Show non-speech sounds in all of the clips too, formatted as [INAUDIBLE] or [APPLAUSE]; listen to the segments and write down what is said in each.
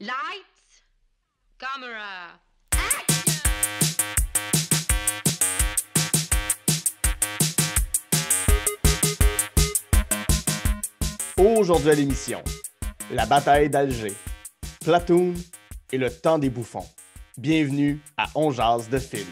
Light, camera, action! Aujourd'hui à l'émission, la bataille d'Alger, Platoon et le temps des bouffons. Bienvenue à On Jazz de film.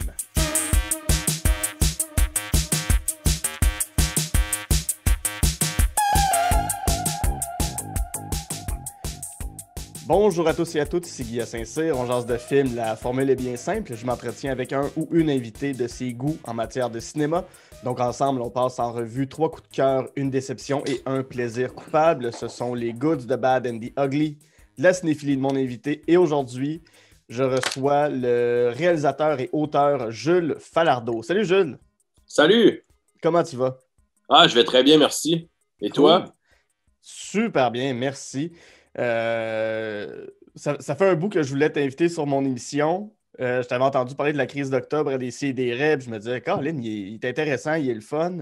Bonjour à tous et à toutes, ici Guy Saint-Cyr. On de film, la formule est bien simple. Je m'entretiens avec un ou une invitée de ses goûts en matière de cinéma. Donc ensemble, on passe en revue trois coups de cœur, une déception et un plaisir coupable. Ce sont les goods, the bad and the ugly, la cinéphilie de mon invité. Et aujourd'hui, je reçois le réalisateur et auteur Jules Falardeau. Salut Jules! Salut! Comment tu vas? Ah, je vais très bien, merci. Et toi? Super bien, merci. Euh, ça, fait un bout que je voulais t'inviter sur mon émission. Euh, je t'avais entendu parler de la crise d'octobre à des rêves. je me disais, Colin, il, il, est intéressant, il est le fun.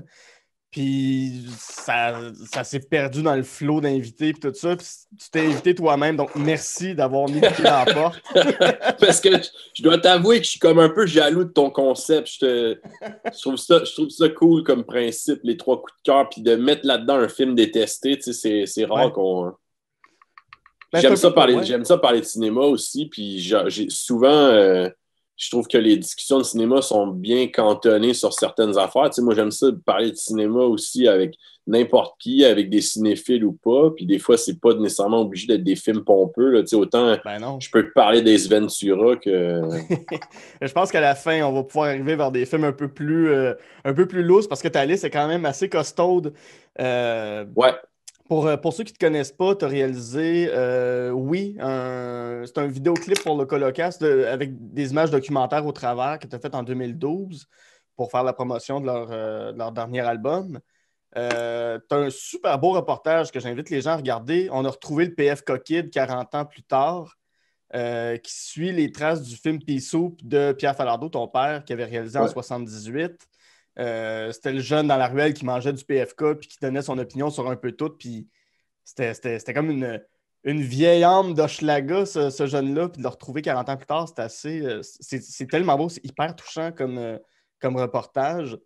Puis ça, s'est perdu dans le flot d'invités, et tout ça. Puis tu t'es invité toi-même, donc merci d'avoir mis le pied dans la porte. [LAUGHS] Parce que je, dois t'avouer que je suis comme un peu jaloux de ton concept. Je, trouve ça, je trouve ça cool comme principe, les trois coups de cœur, puis de mettre là-dedans un film détesté, c'est rare qu'on ben, j'aime ça, parler, j'aime ça parler de cinéma aussi, puis j'ai souvent, euh, je trouve que les discussions de cinéma sont bien cantonnées sur certaines affaires. moi, j'aime ça parler de cinéma aussi avec n'importe qui, avec des cinéphiles ou pas, puis des fois, c'est pas nécessairement obligé d'être des films pompeux. Là. Tu autant ben je peux parler des Ventura que... [LAUGHS] je pense qu'à la fin, on va pouvoir arriver vers des films un peu plus, euh, plus loose parce que ta liste est quand même assez costaude. Euh, ouais. Euh, pour, ceux qui ne te connaissent pas, tu as réalisé, euh, oui, c'est un vidéoclip pour le Colocast avec des images documentaires au travers que tu as fait en 2012 pour faire la promotion de leur, euh, dernier album. tu as un super beau reportage que j'invite les gens à regarder. On a retrouvé le PF Coquid 40 ans plus tard, qui suit les traces du film Soup de Pierre Falardeau, ton père, qui avait réalisé en 78. Euh, c'était le jeune dans la ruelle qui mangeait du PFK puis qui donnait son opinion sur un peu tout. Puis c'était comme une, une vieille âme d'Oschlaga ce, jeune-là. Puis de le retrouver 40 ans plus tard, c'est assez. Euh, c'est tellement beau, c'est hyper touchant comme, euh, comme reportage.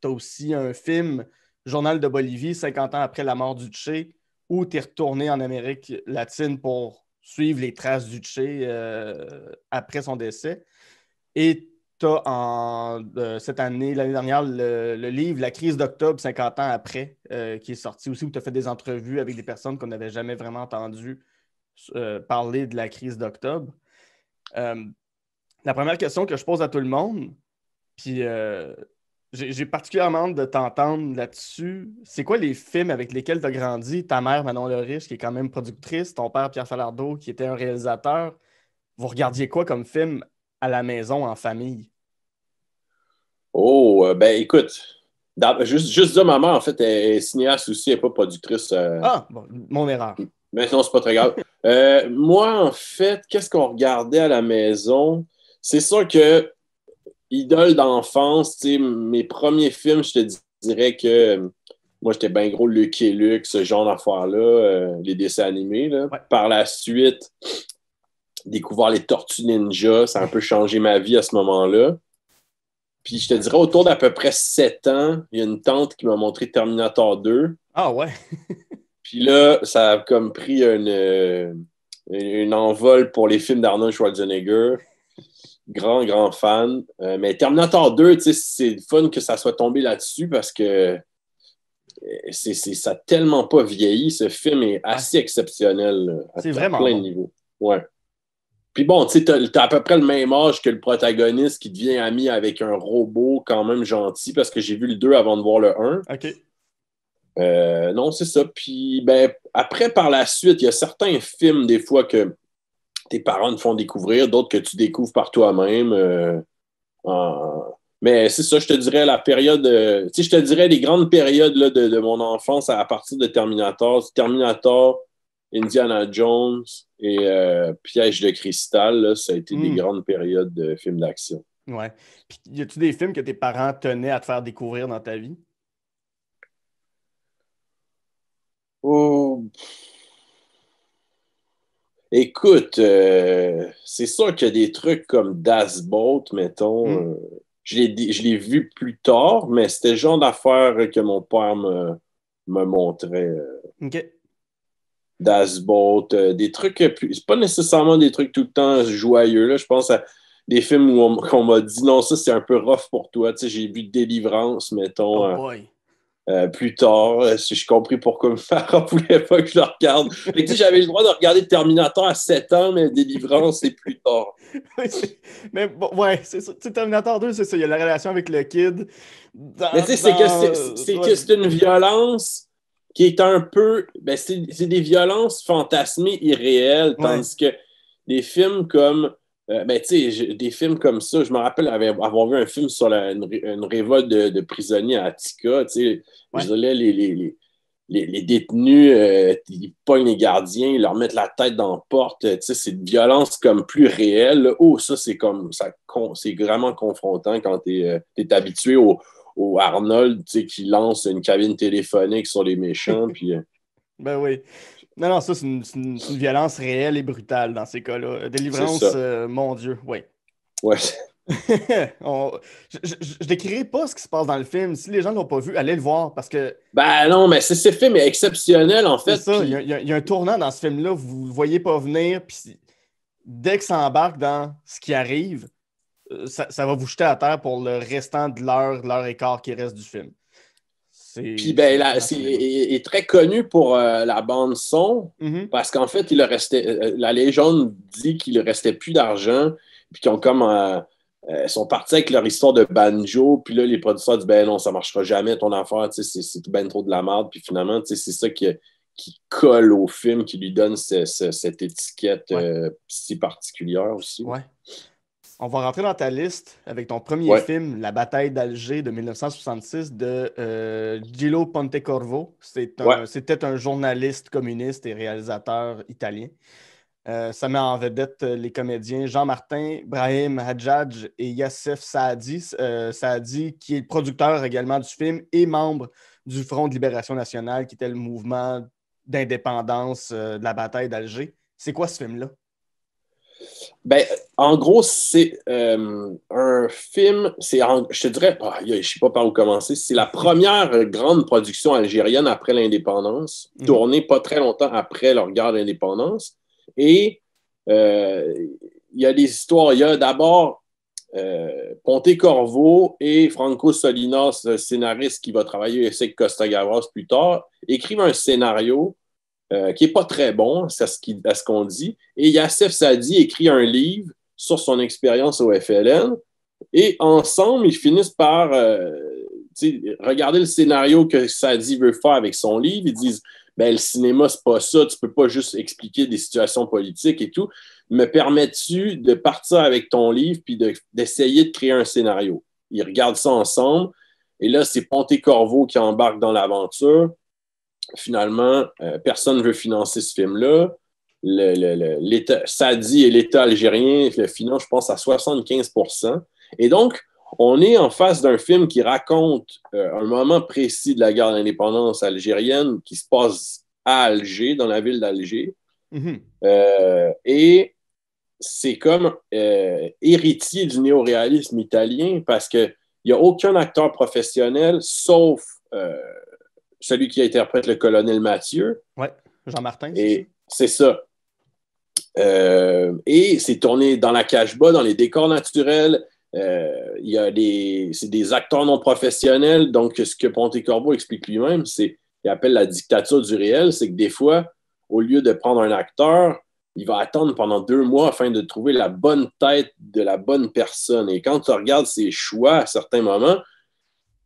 Tu as aussi un film, Journal de Bolivie, 50 ans après la mort du Che, où tu es retourné en Amérique latine pour suivre les traces du Che après son décès. Et en, euh, cette année, l'année dernière, le, livre La crise d'octobre, 50 ans après, euh, qui est sorti aussi, où tu as fait des entrevues avec des personnes qu'on n'avait jamais vraiment entendu euh, parler de la crise d'octobre. la première question que je pose à tout le monde, puis j'ai particulièrement de t'entendre là-dessus, c'est quoi les films avec lesquels tu as grandi? Ta mère, Manon Leriche, qui est quand même productrice, ton père, Pierre Falardeau, qui était un réalisateur. Vous regardiez quoi comme film à la maison, en famille? Oh, euh, ben écoute, juste, juste dire, maman, en fait, elle est cinéaste aussi, elle n'est pas productrice. Euh. Ah, mon erreur. Mais non, c'est pas très grave. [LAUGHS] Euh, moi, en fait, qu'est-ce qu'on regardait à la maison? C'est sûr que, idole d'enfance, mes premiers films, je te dirais que moi, j'étais bien gros Lucky Luke, ce genre d'affaires-là, les dessins animés. Par la suite, découvrir les Tortues Ninja, ça a un peu changé ma vie à ce moment-là. Puis je te dirais, autour d'à peu près 7 ans, il y a une tante qui m'a montré Terminator 2. Ah ouais? [LAUGHS] Puis là, ça a comme pris une, euh, une envol pour les films d'Arnold Schwarzenegger. Grand, grand fan. Euh, mais Terminator 2, c'est fun que ça soit tombé là-dessus parce que euh, c'est, ça n'a tellement pas vieilli. Ce film est ah. assez exceptionnel à plein de niveaux. Ouais. Puis bon, tu sais, à peu près le même âge que le protagoniste qui devient ami avec un robot quand même gentil parce que j'ai vu le 2 avant de voir le 1. OK. Euh, non, c'est ça. Puis ben, après, par la suite, il y a certains films des fois que tes parents te font découvrir, d'autres que tu découvres par toi-même. Euh, mais c'est ça, je te dirais la période, Si euh, tu sais, je te dirais les grandes périodes de, mon enfance à partir de Terminator. Terminator, Indiana Jones et euh, Piège de cristal, ça a été des hmm. grandes périodes de films d'action. Ouais. y a-tu des films que tes parents tenaient à te faire découvrir dans ta vie? Oh. Écoute, euh, c'est sûr qu'il y a des trucs comme Das Boot, mettons. Hmm. Euh, je l'ai vu plus tard, mais c'était le genre d'affaires que mon père me, me montrait. OK. Das euh, des trucs, c'est pas nécessairement des trucs tout le temps joyeux. Là. Je pense à des films où on, m'a dit non, ça c'est un peu rough pour toi. Tu sais, j'ai vu Délivrance, mettons. Oh euh, euh, plus tard, euh, si je compris pourquoi [LAUGHS] me faire voulait pas que je le regarde. j'avais le droit de regarder Terminator à 7 ans, mais Délivrance, c'est plus tard. [LAUGHS] mais ouais, c'est ça. Terminator 2, c'est ça. Il y a la relation avec le kid. mais tu sais, c'est que c'est une violence qui est un peu. Ben, c'est, des violences fantasmées irréelles, tandis que des films comme. Euh, ben, des films comme ça, je me rappelle avoir vu un film sur une, révolte de, prisonniers à Attica. les, les, les, détenus, euh, ils pognent les gardiens, ils leur mettent la tête dans la porte. C'est une violence comme plus réelle. Oh, ça, c'est comme ça, c'est vraiment confrontant quand tu es, euh, habitué au, au Arnold tu sais, qui lance une cabine téléphonique sur les méchants. [LAUGHS] puis, euh, Ben oui. Non, non, ça, c'est une, violence réelle et brutale dans ces cas-là. Délivrance, euh, mon Dieu, oui. Ouais. [LAUGHS] je, je, décrirai pas ce qui se passe dans le film. Si les gens ne l'ont pas vu, allez le voir parce que. Ben non, mais ce film est exceptionnel en fait. Ça, il, y, a, un tournant dans ce film-là, vous ne le voyez pas venir, puis dès que ça embarque dans ce qui arrive, euh, ça, va vous jeter à terre pour le restant de l'heure, l'heure et quart qui reste du film. Puis ben, là, c'est très connu pour euh, la bande son mhm. parce qu'en fait, il restait, euh, la légende dit qu'il ne restait plus d'argent, puis qu'ils ont comme euh, sont partis avec leur histoire de banjo, puis là les producteurs disent ben non, ça marchera jamais ton affaire, c'est bien trop de la merde, puis finalement c'est ça qui, colle au film, qui lui donne cette étiquette si particulière aussi. Ouais. On va rentrer dans ta liste avec ton premier film, La bataille d'Alger de 1966 de euh, Gillo Pontecorvo. C'était un, un journaliste communiste et réalisateur italien. Euh, ça met en vedette euh, les comédiens Jean Martin, Brahim Hadjadj et Yassif Saadi. Saadi, qui est producteur également du film et membre du Front de libération nationale, qui était le mouvement d'indépendance de la bataille d'Alger. C'est quoi ce film-là? Ben, en gros, c'est euh, un film, c'est je te dirais, ah, je ne sais pas par où commencer, c'est la première grande production algérienne après l'indépendance, mhm. tournée pas très longtemps après leur guerre d'indépendance. Et euh, il y a des histoires, il y a d'abord euh, Ponté Corvo et Franco Solinas, scénariste qui va travailler avec Costa Gavras plus tard, écrivent un scénario euh, qui n'est pas très bon, c'est ce qu'on dit. Et Yassif Sadi écrit un livre sur son expérience au FLN. Et ensemble, ils finissent par euh, regarder le scénario que Sadi veut faire avec son livre. Ils disent ben, le cinéma, c'est pas ça, tu ne peux pas juste expliquer des situations politiques et tout. Me permets-tu de partir avec ton livre puis d'essayer de, créer un scénario? Ils regardent ça ensemble. Et là, c'est Ponté Corvo qui embarque dans l'aventure finalement, euh, personne ne veut financer ce film-là. Le, Sadi et l'État algérien le financent, je pense, à 75 Et donc, on est en face d'un film qui raconte euh, un moment précis de la guerre d'indépendance algérienne qui se passe à Alger, dans la ville d'Alger. Mhm. Euh, et c'est comme héritier du néoréalisme italien parce qu'il n'y a aucun acteur professionnel, sauf celui qui interprète le colonel Mathieu. Oui, Jean-Martin. Et c'est ça. Euh, et c'est tourné dans la cache-bas, dans les décors naturels. Euh, il y a des, c'est des acteurs non professionnels. Donc, ce que Ponté-Corbeau explique lui-même, c'est qu'il appelle la dictature du réel, c'est que des fois, au lieu de prendre un acteur, il va attendre pendant deux mois afin de trouver la bonne tête de la bonne personne. Et quand tu regardes ses choix à certains moments,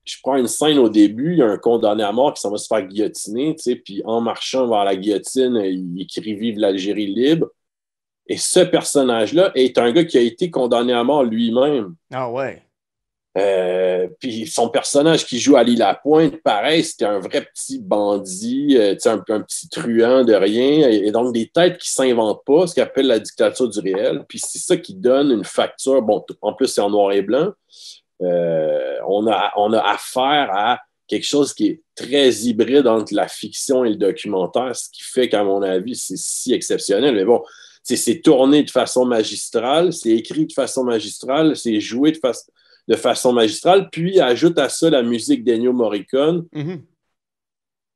je prends une scène au début, il y a un condamné à mort qui s'en va se faire guillotiner, puis en marchant vers la guillotine, il écrit Vive l'Algérie libre. Et ce personnage-là est un gars qui a été condamné à mort lui-même. Ah ouais. Euh, puis son personnage qui joue Ali Lapointe, pareil, c'était un vrai petit bandit, euh, un, petit truand de rien. Et, donc des têtes qui s'inventent pas, ce qu'on appelle la dictature du réel. Puis c'est ça qui donne une facture. Bon, en plus, c'est en noir et blanc. Euh, on, a, on a affaire à quelque chose qui est très hybride entre la fiction et le documentaire, ce qui fait qu'à mon avis, c'est si exceptionnel. Mais bon, c'est tourné de façon magistrale, c'est écrit de façon magistrale, c'est joué de, façon magistrale, puis ajoute à ça la musique d'Ennio Morricone. Mm-hmm.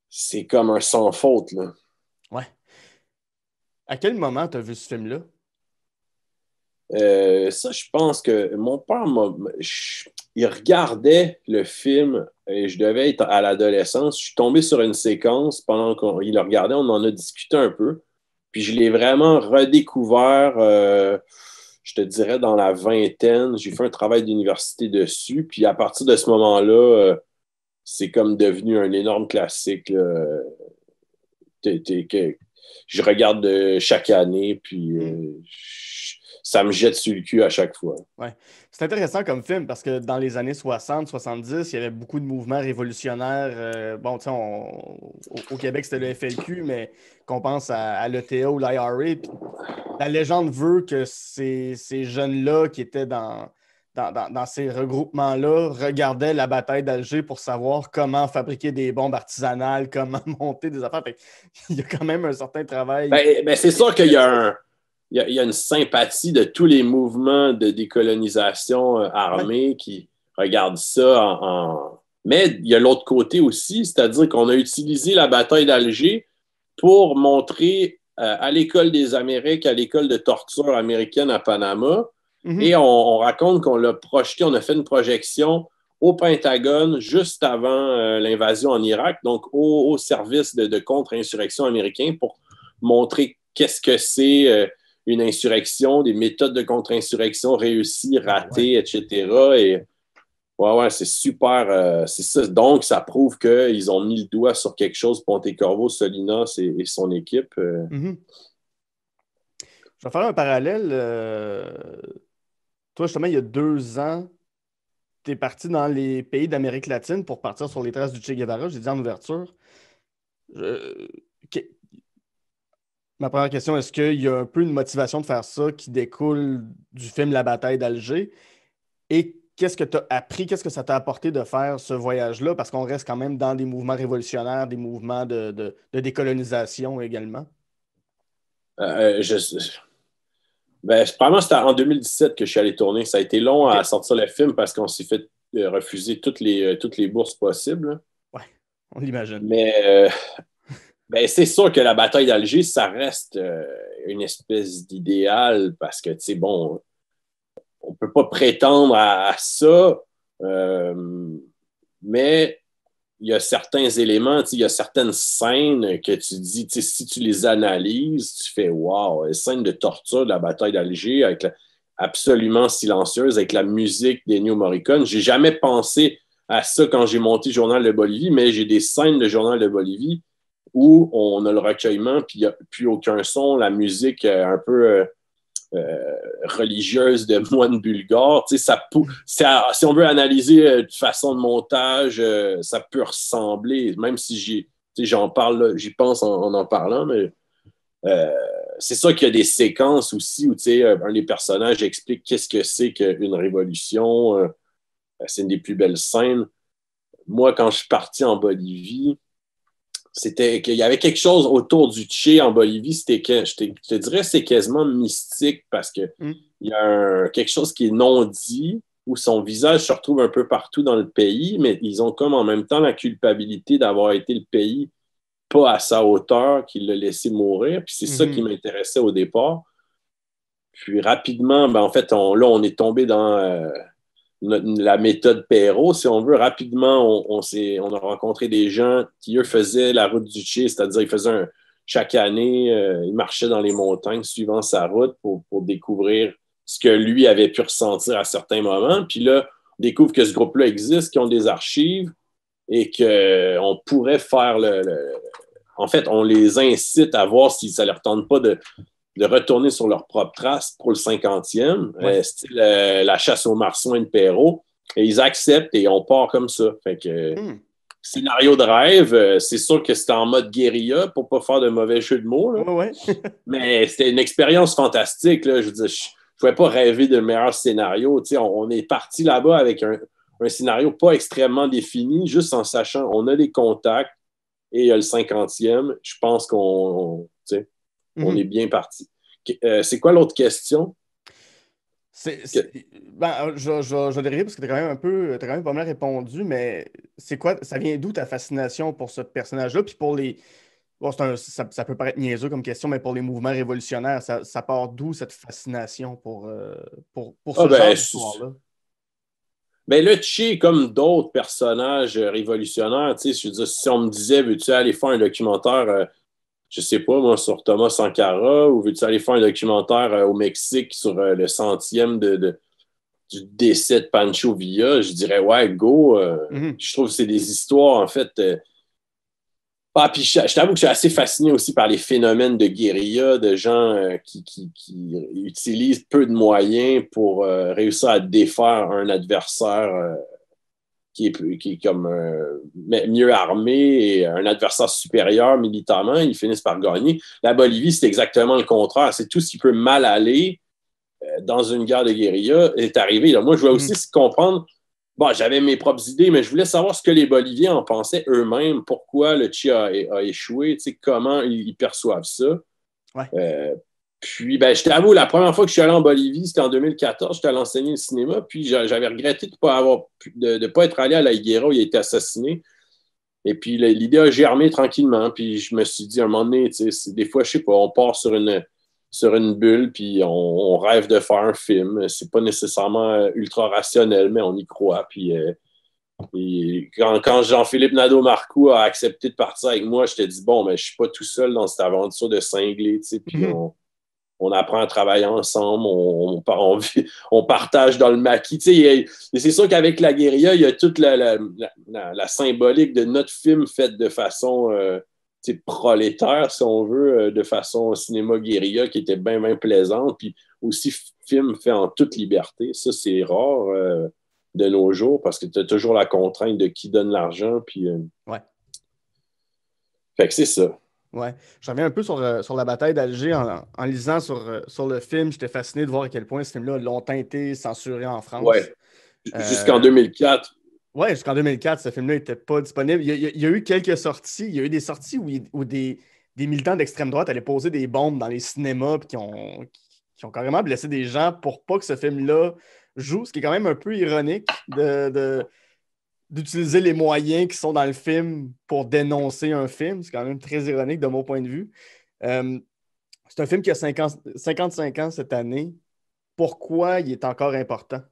C'est comme un sans faute, là. Ouais. À quel moment as vu ce film-là? Euh, ça, je pense que mon père, il regardait le film et je devais être à l'adolescence. Je suis tombé sur une séquence pendant qu'il le regardait, on en a discuté un peu. Puis je l'ai vraiment redécouvert, euh, je te dirais, dans la vingtaine. J'ai fait un travail d'université dessus. Puis à partir de ce moment-là, euh, c'est comme devenu un énorme classique. je regarde chaque année, puis mm ça me jette sur le cul à chaque fois. C'est intéressant comme film parce que dans les années 60, 70, il y avait beaucoup de mouvements révolutionnaires. Euh, bon, tu sais, au, Québec, c'était le FLQ, mais qu'on pense à, à l'ETA ou l'IRA. La légende veut que ces, ces jeunes-là qui étaient dans, dans, ces regroupements-là, regardaient la bataille d'Alger pour savoir comment fabriquer des bombes artisanales, [LAUGHS] comment monter des affaires. il y a quand même un certain travail. Ben, ben, c'est sûr qu'il y a un, il y, a une sympathie de tous les mouvements de décolonisation euh, armée qui regardent ça en, Mais il y a l'autre côté aussi, c'est-à-dire qu'on a utilisé la bataille d'Alger pour montrer euh, à l'école des Amériques, à l'école de torture américaine à Panama, mhm. et on, raconte qu'on l'a projeté, on a fait une projection au Pentagone juste avant euh, l'invasion en Irak, donc au, service de, contre-insurrection américain pour montrer qu'est-ce que c'est, une insurrection, des méthodes de contre-insurrection réussies, ratées, etc. Et ouais, ouais, c'est super. Euh, c'est ça. Donc, ça prouve qu'ils ont mis le doigt sur quelque chose, Ponte Corvo, Solinas et, et son équipe. Euh. Mhm. Je vais faire un parallèle. Euh, toi, justement, il y a deux ans, tu es parti dans les pays d'Amérique latine pour partir sur les traces du Che Guevara, j'ai dit en ouverture. Ma première question, est-ce qu'il y a un peu une motivation de faire ça qui découle du film La bataille d'Alger? Et qu'est-ce que tu as appris, qu'est-ce que ça t'a apporté de faire ce voyage-là? Parce qu'on reste quand même dans des mouvements révolutionnaires, des mouvements de, décolonisation également. Euh, euh je, ben, probablement, c'était en 2017 que je suis allé tourner. Ça a été long à sortir le film parce qu'on s'est fait euh, refuser toutes les, euh, toutes les bourses possibles. Oui, on l'imagine. Mais ben, c'est sûr que la bataille d'Alger, ça reste euh, une espèce d'idéal parce que, tu sais, bon, on ne peut pas prétendre à, ça, euh, mais il y a certains éléments, il y a certaines scènes que tu dis, si tu les analyses, tu fais Wow, scène de torture de la bataille d'Alger avec absolument silencieuse, avec la musique des New Morricone. J'ai jamais pensé à ça quand j'ai monté Journal de Bolivie, mais j'ai des scènes de Journal de Bolivie où on a le recueillement, puis il a plus aucun son, la musique un peu euh, euh, religieuse de [LAUGHS] moines bulgare. Ça, si on veut analyser euh, de façon de montage, ça peut ressembler, même si j'en parle, j'y pense en, en, parlant, mais c'est ça qu'il y a des séquences aussi où un des personnages explique qu'est-ce que c'est qu'une révolution. c'est une des plus belles scènes. Moi, quand je suis parti en Bolivie, c'était qu'il y avait quelque chose autour du Tché en Bolivie. C'était que, je, te, dirais, c'est quasiment mystique parce que mm. il y a quelque chose qui est non dit où son visage se retrouve un peu partout dans le pays, mais ils ont comme en même temps la culpabilité d'avoir été le pays pas à sa hauteur, qu'il l'a laissé mourir. Puis c'est ça mm-hmm. qui m'intéressait au départ. Puis rapidement, ben en fait, là, on est tombé dans euh, la méthode Perrault, si on veut, rapidement, on, on, a rencontré des gens qui, eux, faisaient la route du Chi, c'est-à-dire ils faisaient chaque année, euh, ils marchaient dans les montagnes suivant sa route pour, découvrir ce que lui avait pu ressentir à certains moments. Puis là, on découvre que ce groupe-là existe, qu'ils ont des archives et qu'on pourrait faire le, En fait, on les incite à voir si ça ne leur tente pas de, de retourner sur leur propre trace pour le 50e, euh, style euh, la chasse aux et de Perrault. Et ils acceptent et on part comme ça. Fait que, hmm. Scénario de rêve, euh, c'est sûr que c'était en mode guérilla pour pas faire de mauvais jeu de mots. [LAUGHS] Mais c'était une expérience fantastique. Je ne pouvais pas rêver de meilleur scénario. On, est parti là-bas avec un, scénario pas extrêmement défini, juste en sachant qu'on a des contacts et il y a le 50e. Je pense qu'on on mhm. est bien parti. Euh, c'est quoi l'autre question? C'est, ben, euh, je, je, dériver parce que tu as quand même un peu, pas mal répondu, mais c'est quoi, ça vient d'où ta fascination pour ce personnage-là? Puis pour les. ça, peut paraître niaiseux comme question, mais pour les mouvements révolutionnaires, ça, part d'où cette fascination pour, euh, pour, ah, ce ben, genre d'histoire-là? Mais ben, le Chi, comme d'autres personnages révolutionnaires, si on me disait, veux-tu aller faire un documentaire je sais pas, moi, sur Thomas Sankara, ou veux-tu aller faire un documentaire euh, au Mexique sur euh, le centième de, du décès de Pancho Villa, je dirais, ouais, go. Euh, mhm. Je trouve que c'est des histoires, en fait. Ah, puis je, t'avoue que je suis assez fasciné aussi par les phénomènes de guérilla, de gens qui, utilisent peu de moyens pour réussir à défaire un adversaire qui est, qui comme euh, mieux armé et un adversaire supérieur militairement, ils finissent par gagner. La Bolivie, c'est exactement le contraire. C'est tout ce qui peut mal aller euh, dans une guerre de guérilla est arrivé. moi, je voulais mm-hmm. aussi comprendre. Bon, j'avais mes propres idées, mais je voulais savoir ce que les Boliviens en pensaient eux-mêmes, pourquoi le Tchia a, échoué, comment ils, perçoivent ça. Ouais. Euh, puis, ben, je t'avoue, la première fois que je suis allé en Bolivie, c'était en 2014. J'étais allé enseigner le cinéma, puis j'avais regretté de ne pas, de, pas être allé à la Higuera où il a été assassiné. Et puis, l'idée a germé tranquillement. Puis, je me suis dit, à un moment donné, des fois, je sais pas, on part sur une, sur une bulle, puis on, rêve de faire un film. C'est pas nécessairement euh, ultra rationnel, mais on y croit. Puis, euh, quand, Jean-Philippe nadeau marcou a accepté de partir avec moi, je t'ai dit, bon, mais ben, je suis pas tout seul dans cette aventure de cingler, tu sais, puis mhm. on, on apprend à travailler ensemble, on, [LAUGHS] partage dans le maquis. c'est sûr qu'avec la guérilla, il y a toute la, symbolique de notre film fait de façon euh, prolétaire, si on veut, euh, de façon cinéma guérilla qui était bien, bien plaisante. Puis aussi, film fait en toute liberté. Ça, c'est rare euh, de nos jours parce que tu as toujours la contrainte de qui donne l'argent. Puis, Fait que c'est ça. Ouais. Je reviens un peu sur, euh, la bataille d'Alger en, lisant sur, euh, sur le film. J'étais fasciné de voir à quel point ce film-là a longtemps été censuré en France. Euh, jusqu'en 2004. Oui, jusqu'en 2004, ce film-là n'était pas disponible. Il y, a, eu quelques sorties. Il y a eu des sorties où, des, militants d'extrême droite allaient poser des bombes dans les cinémas qui ont, ont carrément blessé des gens pour pas que ce film-là joue, ce qui est quand même un peu ironique de d'utiliser les moyens qui sont dans le film pour dénoncer un film. C'est quand même très ironique de mon point de vue. Euh, c'est un film qui a 50, 55 ans cette année. Pourquoi il est encore important?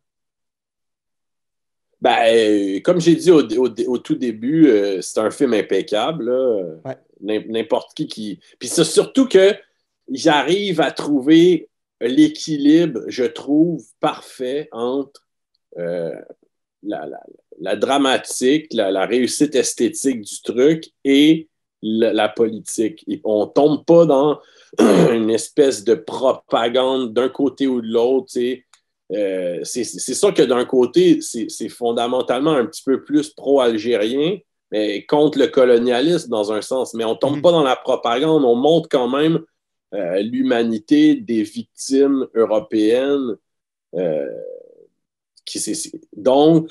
Ben, euh, comme j'ai dit au, tout début, euh, c'est un film impeccable. N'importe qui qui. Puis c'est surtout que j'arrive à trouver l'équilibre, je trouve, parfait entre la, la, la dramatique, la, réussite esthétique du truc et la, politique. on ne tombe pas dans [CLEARS THROAT] une espèce de propagande d'un côté ou de l'autre. Euh, c'est sûr que d'un côté, c'est fondamentalement un petit peu plus pro-algérien, mais contre le colonialisme dans un sens. Mais on ne tombe mm-hmm. pas dans la propagande, on montre quand même euh, l'humanité des victimes européennes. Euh, donc,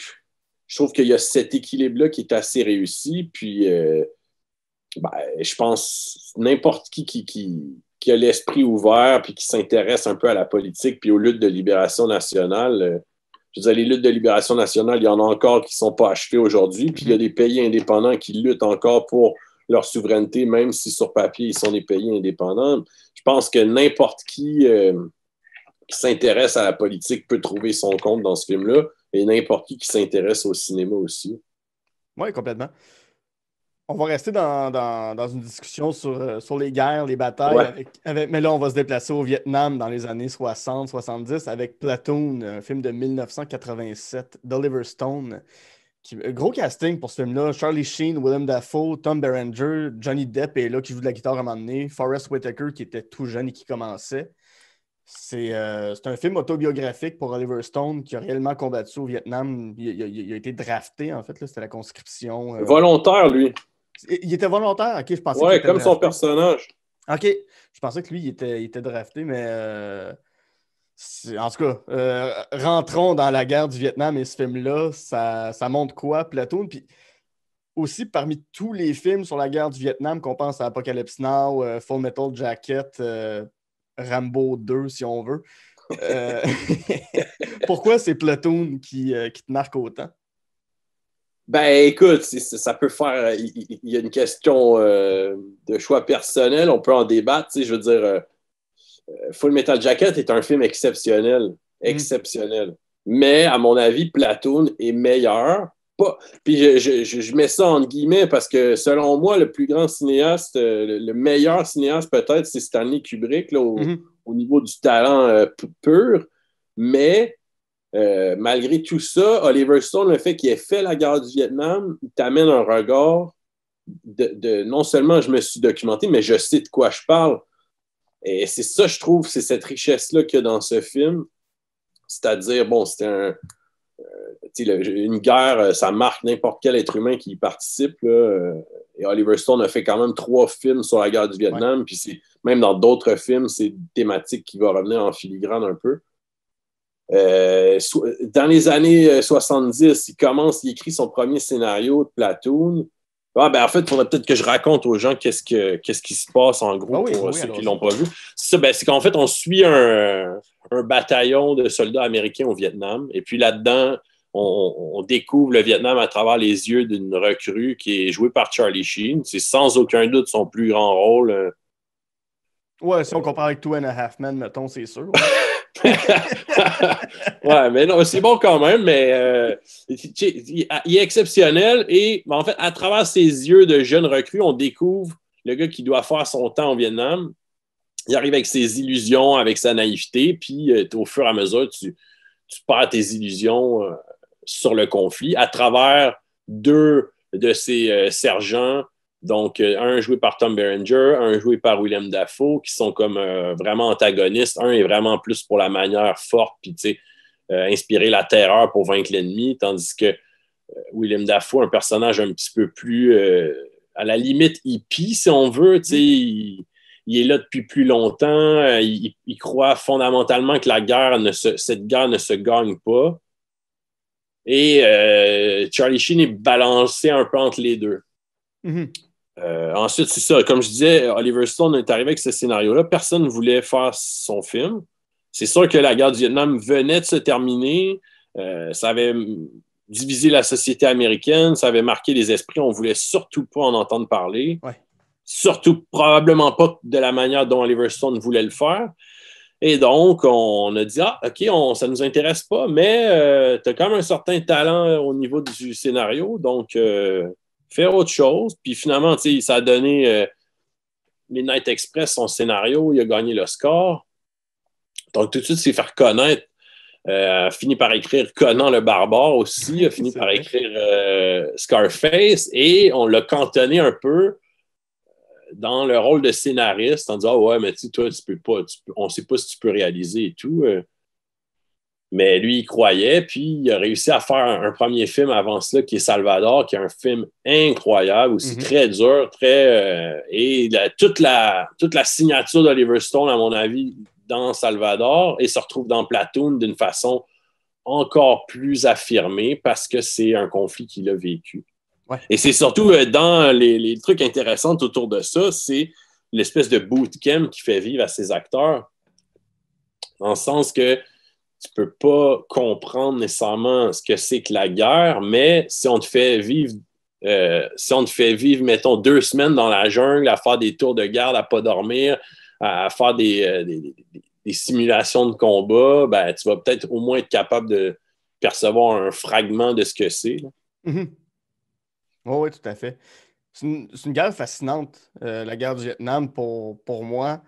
je trouve qu'il y a cet équilibre-là qui est assez réussi. Puis, euh, ben, je pense n'importe qui qui, a l'esprit ouvert puis qui s'intéresse un peu à la politique puis aux luttes de libération nationale. Euh, je veux dire, les luttes de libération nationale, il y en a encore qui ne sont pas achevées aujourd'hui. Puis il y a mm-hmm. des pays indépendants qui luttent encore pour leur souveraineté, même si sur papier, ils sont des pays indépendants. Je pense que n'importe qui. Euh, qui s'intéresse à la politique peut trouver son compte dans ce film-là, et n'importe qui qui s'intéresse au cinéma aussi. Oui, complètement. On va rester dans, une discussion euh, sur, les guerres, les batailles. mais là, on va se déplacer au Vietnam dans les années 60-70 avec Platoon, un film de 1987, d'Oliver Stone. Euh, gros casting pour ce film-là. Charlie Sheen, Willem Dafoe, Tom Berenger, Johnny Depp et là qui joue de la guitare à un moment donné. Forrest Whitaker qui était tout jeune et qui commençait. Euh, c'est un film autobiographique pour Oliver Stone qui a réellement combattu au Vietnam. Il, a été drafté, en fait. C'était la conscription. Euh, volontaire, lui. Il, était volontaire, ok, je pensais. Ouais, comme son personnage. Ok, je pensais que lui, il était, drafté, mais. Euh, en tout cas, rentrons dans la guerre du Vietnam et ce film-là, ça, montre quoi, Platoon? Puis aussi parmi tous les films sur la guerre du Vietnam qu'on pense à Apocalypse Now, Full Metal Jacket, Rambo 2, si on veut. Euh, [LAUGHS] pourquoi c'est Platoon qui, euh, qui, te marque autant? Ben écoute, ça peut faire. Euh, il, y, a une question de choix personnel, on peut en débattre. Je veux dire, Full Metal Jacket est un film exceptionnel. Mm. Exceptionnel. Mais à mon avis, Platoon est meilleur puis je, mets ça entre guillemets parce que selon moi, le plus grand cinéaste, euh, le meilleur cinéaste peut-être, c'est Stanley Kubrick mhm. au, niveau du talent euh, pur. Mais euh, malgré tout ça, Oliver Stone, le fait qu'il ait fait la guerre du Vietnam, il t'amène un regard de, de, non seulement je me suis documenté, mais je sais de quoi je parle. Et c'est ça, je trouve, c'est cette richesse-là qu'il y a dans ce film. C'est-à-dire, bon, c'était un, euh, une guerre, euh, ça marque n'importe quel être humain qui y participe. Euh, et Oliver Stone a fait quand même trois films sur la guerre du Vietnam. Puis c'est même dans d'autres films, c'est une thématique qui va revenir en filigrane un peu. dans les années 70, il commence, il écrit son premier scénario de Platoon. Ah, ben, en fait, il faudrait peut-être que je raconte aux gens qu'est-ce, que, qu'est-ce qui se passe en gros ah pour ceux qui ne l'ont pas vu. Ben, c'est qu'en fait, on suit un, bataillon de soldats américains au Vietnam. Et puis là-dedans, on, découvre le Vietnam à travers les yeux d'une recrue qui est jouée par Charlie Sheen. C'est sans aucun doute son plus grand rôle. Euh. Ouais, si on compare avec Two and a Half Men, mettons, c'est sûr. [LAUGHS] Ouais. mais non, c'est bon quand même, mais euh, il est exceptionnel et en fait, à travers ses yeux de jeune recrue, on découvre le gars qui doit faire son temps au Vietnam. Il arrive avec ses illusions, avec sa naïveté, puis euh, au fur et à mesure, tu, perds tes illusions sur le conflit à travers deux de ces euh, sergents, donc euh, un joué par Tom Berenger, un joué par William Dafoe, qui sont comme euh, vraiment antagonistes. Un est vraiment plus pour la manière forte, puis inspirer la terreur pour vaincre l'ennemi, tandis que William Dafoe, un personnage un petit peu plus à la limite hippie, si on veut, il, il, est là depuis plus longtemps, il, croit fondamentalement que la guerre cette guerre ne se gagne pas. Et euh, Charlie Sheen est balancé un peu entre les deux. Mhm. Euh, ensuite, c'est ça. Comme je disais, Oliver Stone est arrivé avec ce scénario-là. Personne ne voulait faire son film. C'est sûr que la guerre du Vietnam venait de se terminer. Euh, ça avait divisé la société américaine, ça avait marqué les esprits, on ne voulait surtout pas en entendre parler. Surtout probablement pas de la manière dont Oliver Stone voulait le faire. Et donc, on a dit, ah, OK, ça ne nous intéresse pas, mais euh, tu as quand même un certain talent euh, au niveau du scénario, donc euh, fais faire autre chose. Puis finalement, ça a donné les Midnight Express, son scénario, il a gagné le score. Donc, tout de suite, c'est faire connaître. a fini par écrire Conan le barbare aussi, a fini par écrire Scarface et on l'a cantonné un peu dans le rôle de scénariste en disant ah ouais, mais tu toi, tu peux pas, on sait pas si tu peux réaliser et tout. Euh. Mais lui, il croyait, puis il a réussi à faire un, premier film avant cela qui est Salvador, qui est un film incroyable, aussi mhm. très dur, très. Euh, et toute, la, toute la signature d'Oliver Stone, à mon avis, dans Salvador, et se retrouve dans Platoon d'une façon encore plus affirmée parce que c'est un conflit qu'il a vécu. Et c'est surtout euh, dans les, trucs intéressants autour de ça, c'est l'espèce de bootcamp qui fait vivre à ces acteurs, En sens que tu ne peux pas comprendre nécessairement ce que c'est que la guerre, mais si on te fait vivre, euh, si on te fait vivre, mettons, deux semaines dans la jungle à faire des tours de garde, à ne pas dormir, à, faire euh, des, simulations de combat, ben, tu vas peut-être au moins être capable de percevoir un fragment de ce que c'est oui, tout à fait. C'est une, guerre fascinante, euh, la guerre du Vietnam, pour, pour moi.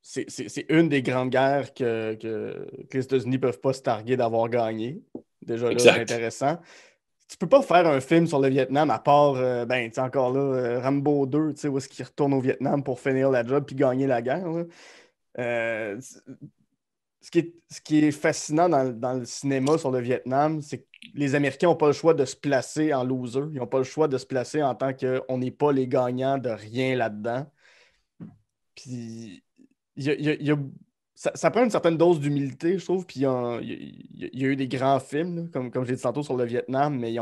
C'est une des grandes guerres que, que, les États-Unis ne peuvent pas se targuer d'avoir gagné. Déjà là, c'est intéressant. Tu peux pas faire un film sur le Vietnam à part, euh, ben, tu encore là, euh, Rambo 2, tu sais, où est-ce qu'il retourne au Vietnam pour finir la job puis gagner la guerre. ce, qui est, ce qui est fascinant dans, dans le cinéma sur le Vietnam, c'est que les Américains n'ont pas le choix de se placer en loser. Ils n'ont pas le choix de se placer en tant qu'on n'est pas les gagnants de rien là-dedans. Puis, ça, prend une certaine dose d'humilité, je trouve. il y a, eu des grands films, comme, comme j'ai dit tantôt sur le Vietnam, mais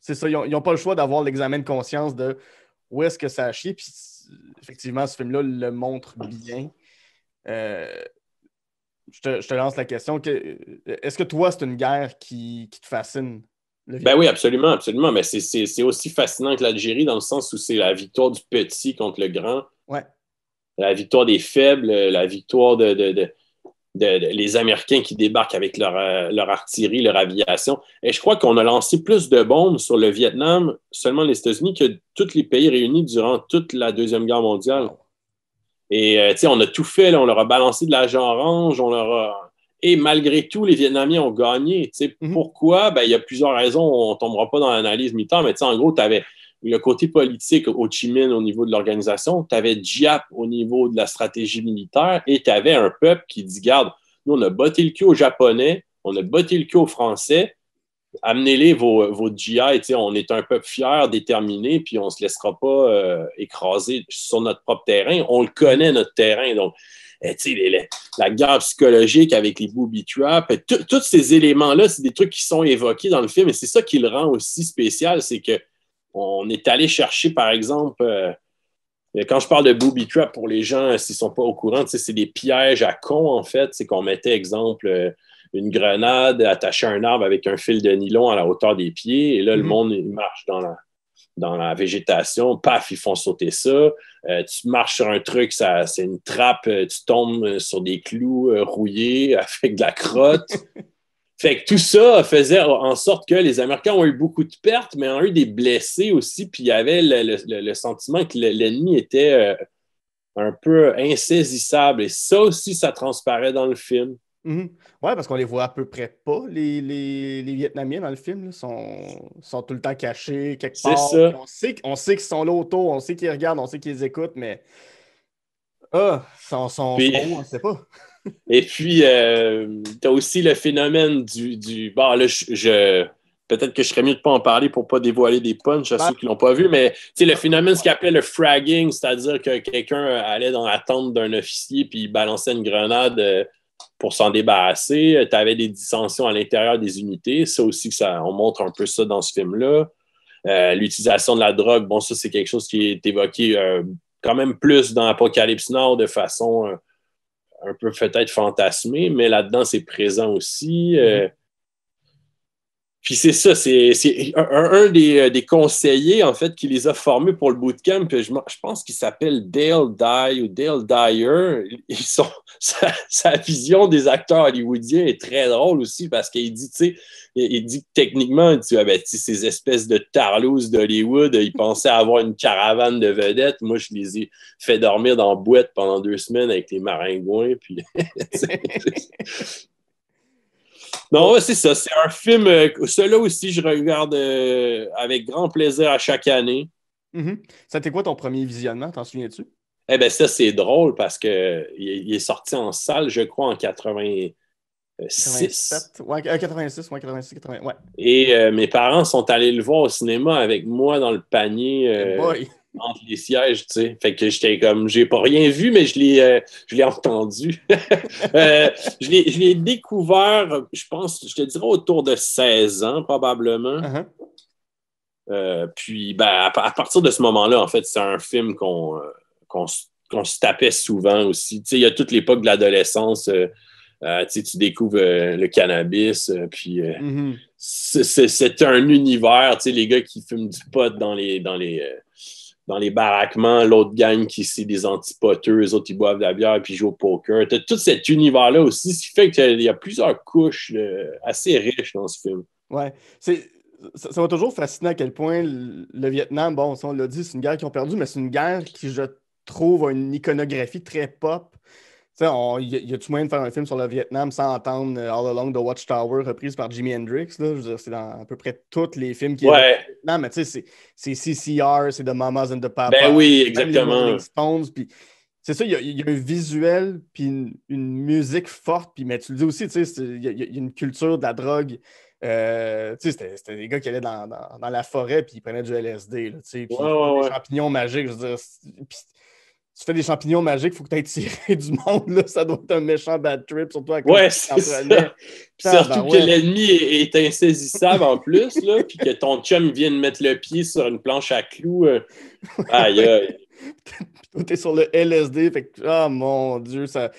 c'est ça, ils n'ont pas le choix d'avoir l'examen de conscience de où est-ce que ça a chié. Puis, effectivement, ce film-là le montre bien. Euh, je te, lance la question. Euh, est-ce que toi, c'est une guerre qui, te fascine? Ben oui, absolument, absolument. Mais c'est aussi fascinant que l'Algérie dans le sens où c'est la victoire du petit contre le grand. Ouais. La victoire des faibles, la victoire de, les Américains qui débarquent avec leur, euh, leur artillerie, leur aviation. Et je crois qu'on a lancé plus de bombes sur le Vietnam, seulement les États-Unis, que tous les pays réunis durant toute la Deuxième Guerre mondiale. Et euh, on a tout fait, on leur a balancé de l'argent orange, on leur Et malgré tout, les Vietnamiens ont gagné. tu mhm. Pourquoi? Ben, il y a plusieurs raisons, on ne tombera pas dans l'analyse mi-temps, mais en gros, tu avais le côté politique au Chi Minh au niveau de l'organisation, tu avais Diap au niveau de la stratégie militaire, et tu avais un peuple qui dit, garde, nous, on a botté le cul aux Japonais, on a botté le cul aux Français, amenez-les vos, vos GI. On est un peuple fier, déterminé, puis on ne se laissera pas euh, écraser sur notre propre terrain. On le connaît, notre terrain. Donc, eh, la guerre psychologique avec les booby traps, eh, tous ces éléments-là, c'est des trucs qui sont évoqués dans le film et c'est ça qui le rend aussi spécial, c'est que on est allé chercher, par exemple, euh, quand je parle de booby trap, pour les gens s'ils ne sont pas au courant, c'est des pièges à cons, en fait, c'est qu'on mettait, exemple, euh, une grenade attachée à un arbre avec un fil de nylon à la hauteur des pieds. Et là, le mhm. monde marche dans la, végétation, paf, ils font sauter ça. Euh, tu marches sur un truc, c'est une trappe, euh, tu tombes euh, sur des clous rouillés [LAUGHS] avec de la crotte. [LAUGHS] fait que tout ça faisait en sorte que les Américains ont eu beaucoup de pertes, mais ont eu des blessés aussi. Puis il y avait le, sentiment que l'ennemi était un peu insaisissable. Et ça aussi, ça transparaît dans le film. Mhm. Oui, parce qu'on les voit à peu près pas, les, Vietnamiens dans le film. Ils sont, tout le temps cachés quelque part. On sait, on sait qu'ils sont là autour, on sait qu'ils regardent, on sait qu'ils écoutent, mais. Ah, ils sont on sait pas. [LAUGHS] et puis, euh, tu as aussi le phénomène du. du... Bon, là, je. Peut-être que je serais mieux de ne pas en parler pour ne pas dévoiler des punchs à ben. ceux qui ne l'ont pas vu, mais le phénomène, ce qu'on appelait le fragging, c'est-à-dire que quelqu'un allait dans la tente d'un officier puis il balançait une grenade euh, pour s'en débarrasser. Euh, tu avais des dissensions à l'intérieur des unités. Ça aussi, ça, on montre un peu ça dans ce film-là. Euh, L'utilisation de la drogue, bon, ça, c'est quelque chose qui est évoqué euh, quand même plus dans Apocalypse Nord de façon euh, un peu peut-être fantasmée, mais là-dedans, c'est présent aussi. Mm puis c'est ça, c'est un, euh, des, conseillers, en fait, qui les a formés pour le bootcamp. Je, je pense qu'il s'appelle Dale Dye ou Dale Dyer. Ils sont, [LAUGHS] sa, vision des acteurs hollywoodiens est très drôle aussi parce qu'il dit, tu sais, il, dit que techniquement, tu ah ben, ces espèces de tarlouses d'Hollywood, ils pensaient avoir une caravane de vedettes. Moi, je les ai fait dormir dans la boîte pendant deux semaines avec les maringouins. Puis [LAUGHS] Non, c'est ça. C'est un film. Euh, Celui-là aussi, je regarde euh, avec grand plaisir à chaque année. Mm-hmm. Ça C'était quoi ton premier visionnement? T'en souviens-tu? Eh bien, ça, c'est drôle parce qu'il il est sorti en salle, je crois, en 86. 87, ouais, 86, euh, ouais, 86, 80, ouais. Et mes parents sont allés le voir au cinéma avec moi dans le panier entre les sièges, tu sais. Fait que j'étais comme, j'ai pas rien vu, mais je l'ai, euh, je entendu. [LAUGHS] Euh, je, l'ai, découvert, je pense, je te dirais autour de 16 ans probablement. Uh-huh. Euh, puis, ben, à, partir de ce moment-là, en fait, c'est un film qu'on, se tapait souvent aussi. Tu il y a toute l'époque de l'adolescence. tu découvres le cannabis, puis mm-hmm. c'est, un univers, les gars qui fument du pot dans dans les, dans les baraquements, l'autre gang qui c'est des antipoteux, les autres ils boivent de la bière puis ils jouent au poker. T'as tout cet univers-là aussi, ce qui fait qu'il y a plusieurs couches euh, assez riches dans ce film. Ouais, c'est, ça, m'a toujours fasciné à quel point le Vietnam, bon, on l'a dit, c'est une guerre qu'ils ont perdu mais c'est une guerre qui, je trouve, a une iconographie très pop. On, y, a-tu moyen de faire un film sur le Vietnam sans entendre euh, All Along the Watchtower reprise par Jimi Hendrix? Là? Je veux dire, c'est dans à peu près tous les films qui ouais. mais tu sais, c'est CCR, c'est The Mamas and the Papas. Ben oui, exactement. puis c'est ça, il y, y, a un visuel, puis une, musique forte, puis mais tu le dis aussi, tu sais, il y, a une culture de la drogue. Euh, tu sais, c'était des gars qui allaient dans, dans, la forêt, puis ils prenaient du LSD, là, tu sais, puis des champignons magiques, je veux dire tu fais des champignons magiques, il faut que tu aies tiré du monde. Là. Ça doit être un méchant bad trip, surtout à ouais, ça. surtout que l'ennemi est, insaisissable en plus, là, puis que ton chum vient de mettre le pied sur une planche à clous. Euh, aïe, aïe. [LAUGHS] t'es sur le LSD, fait que, ah mon Dieu, ça.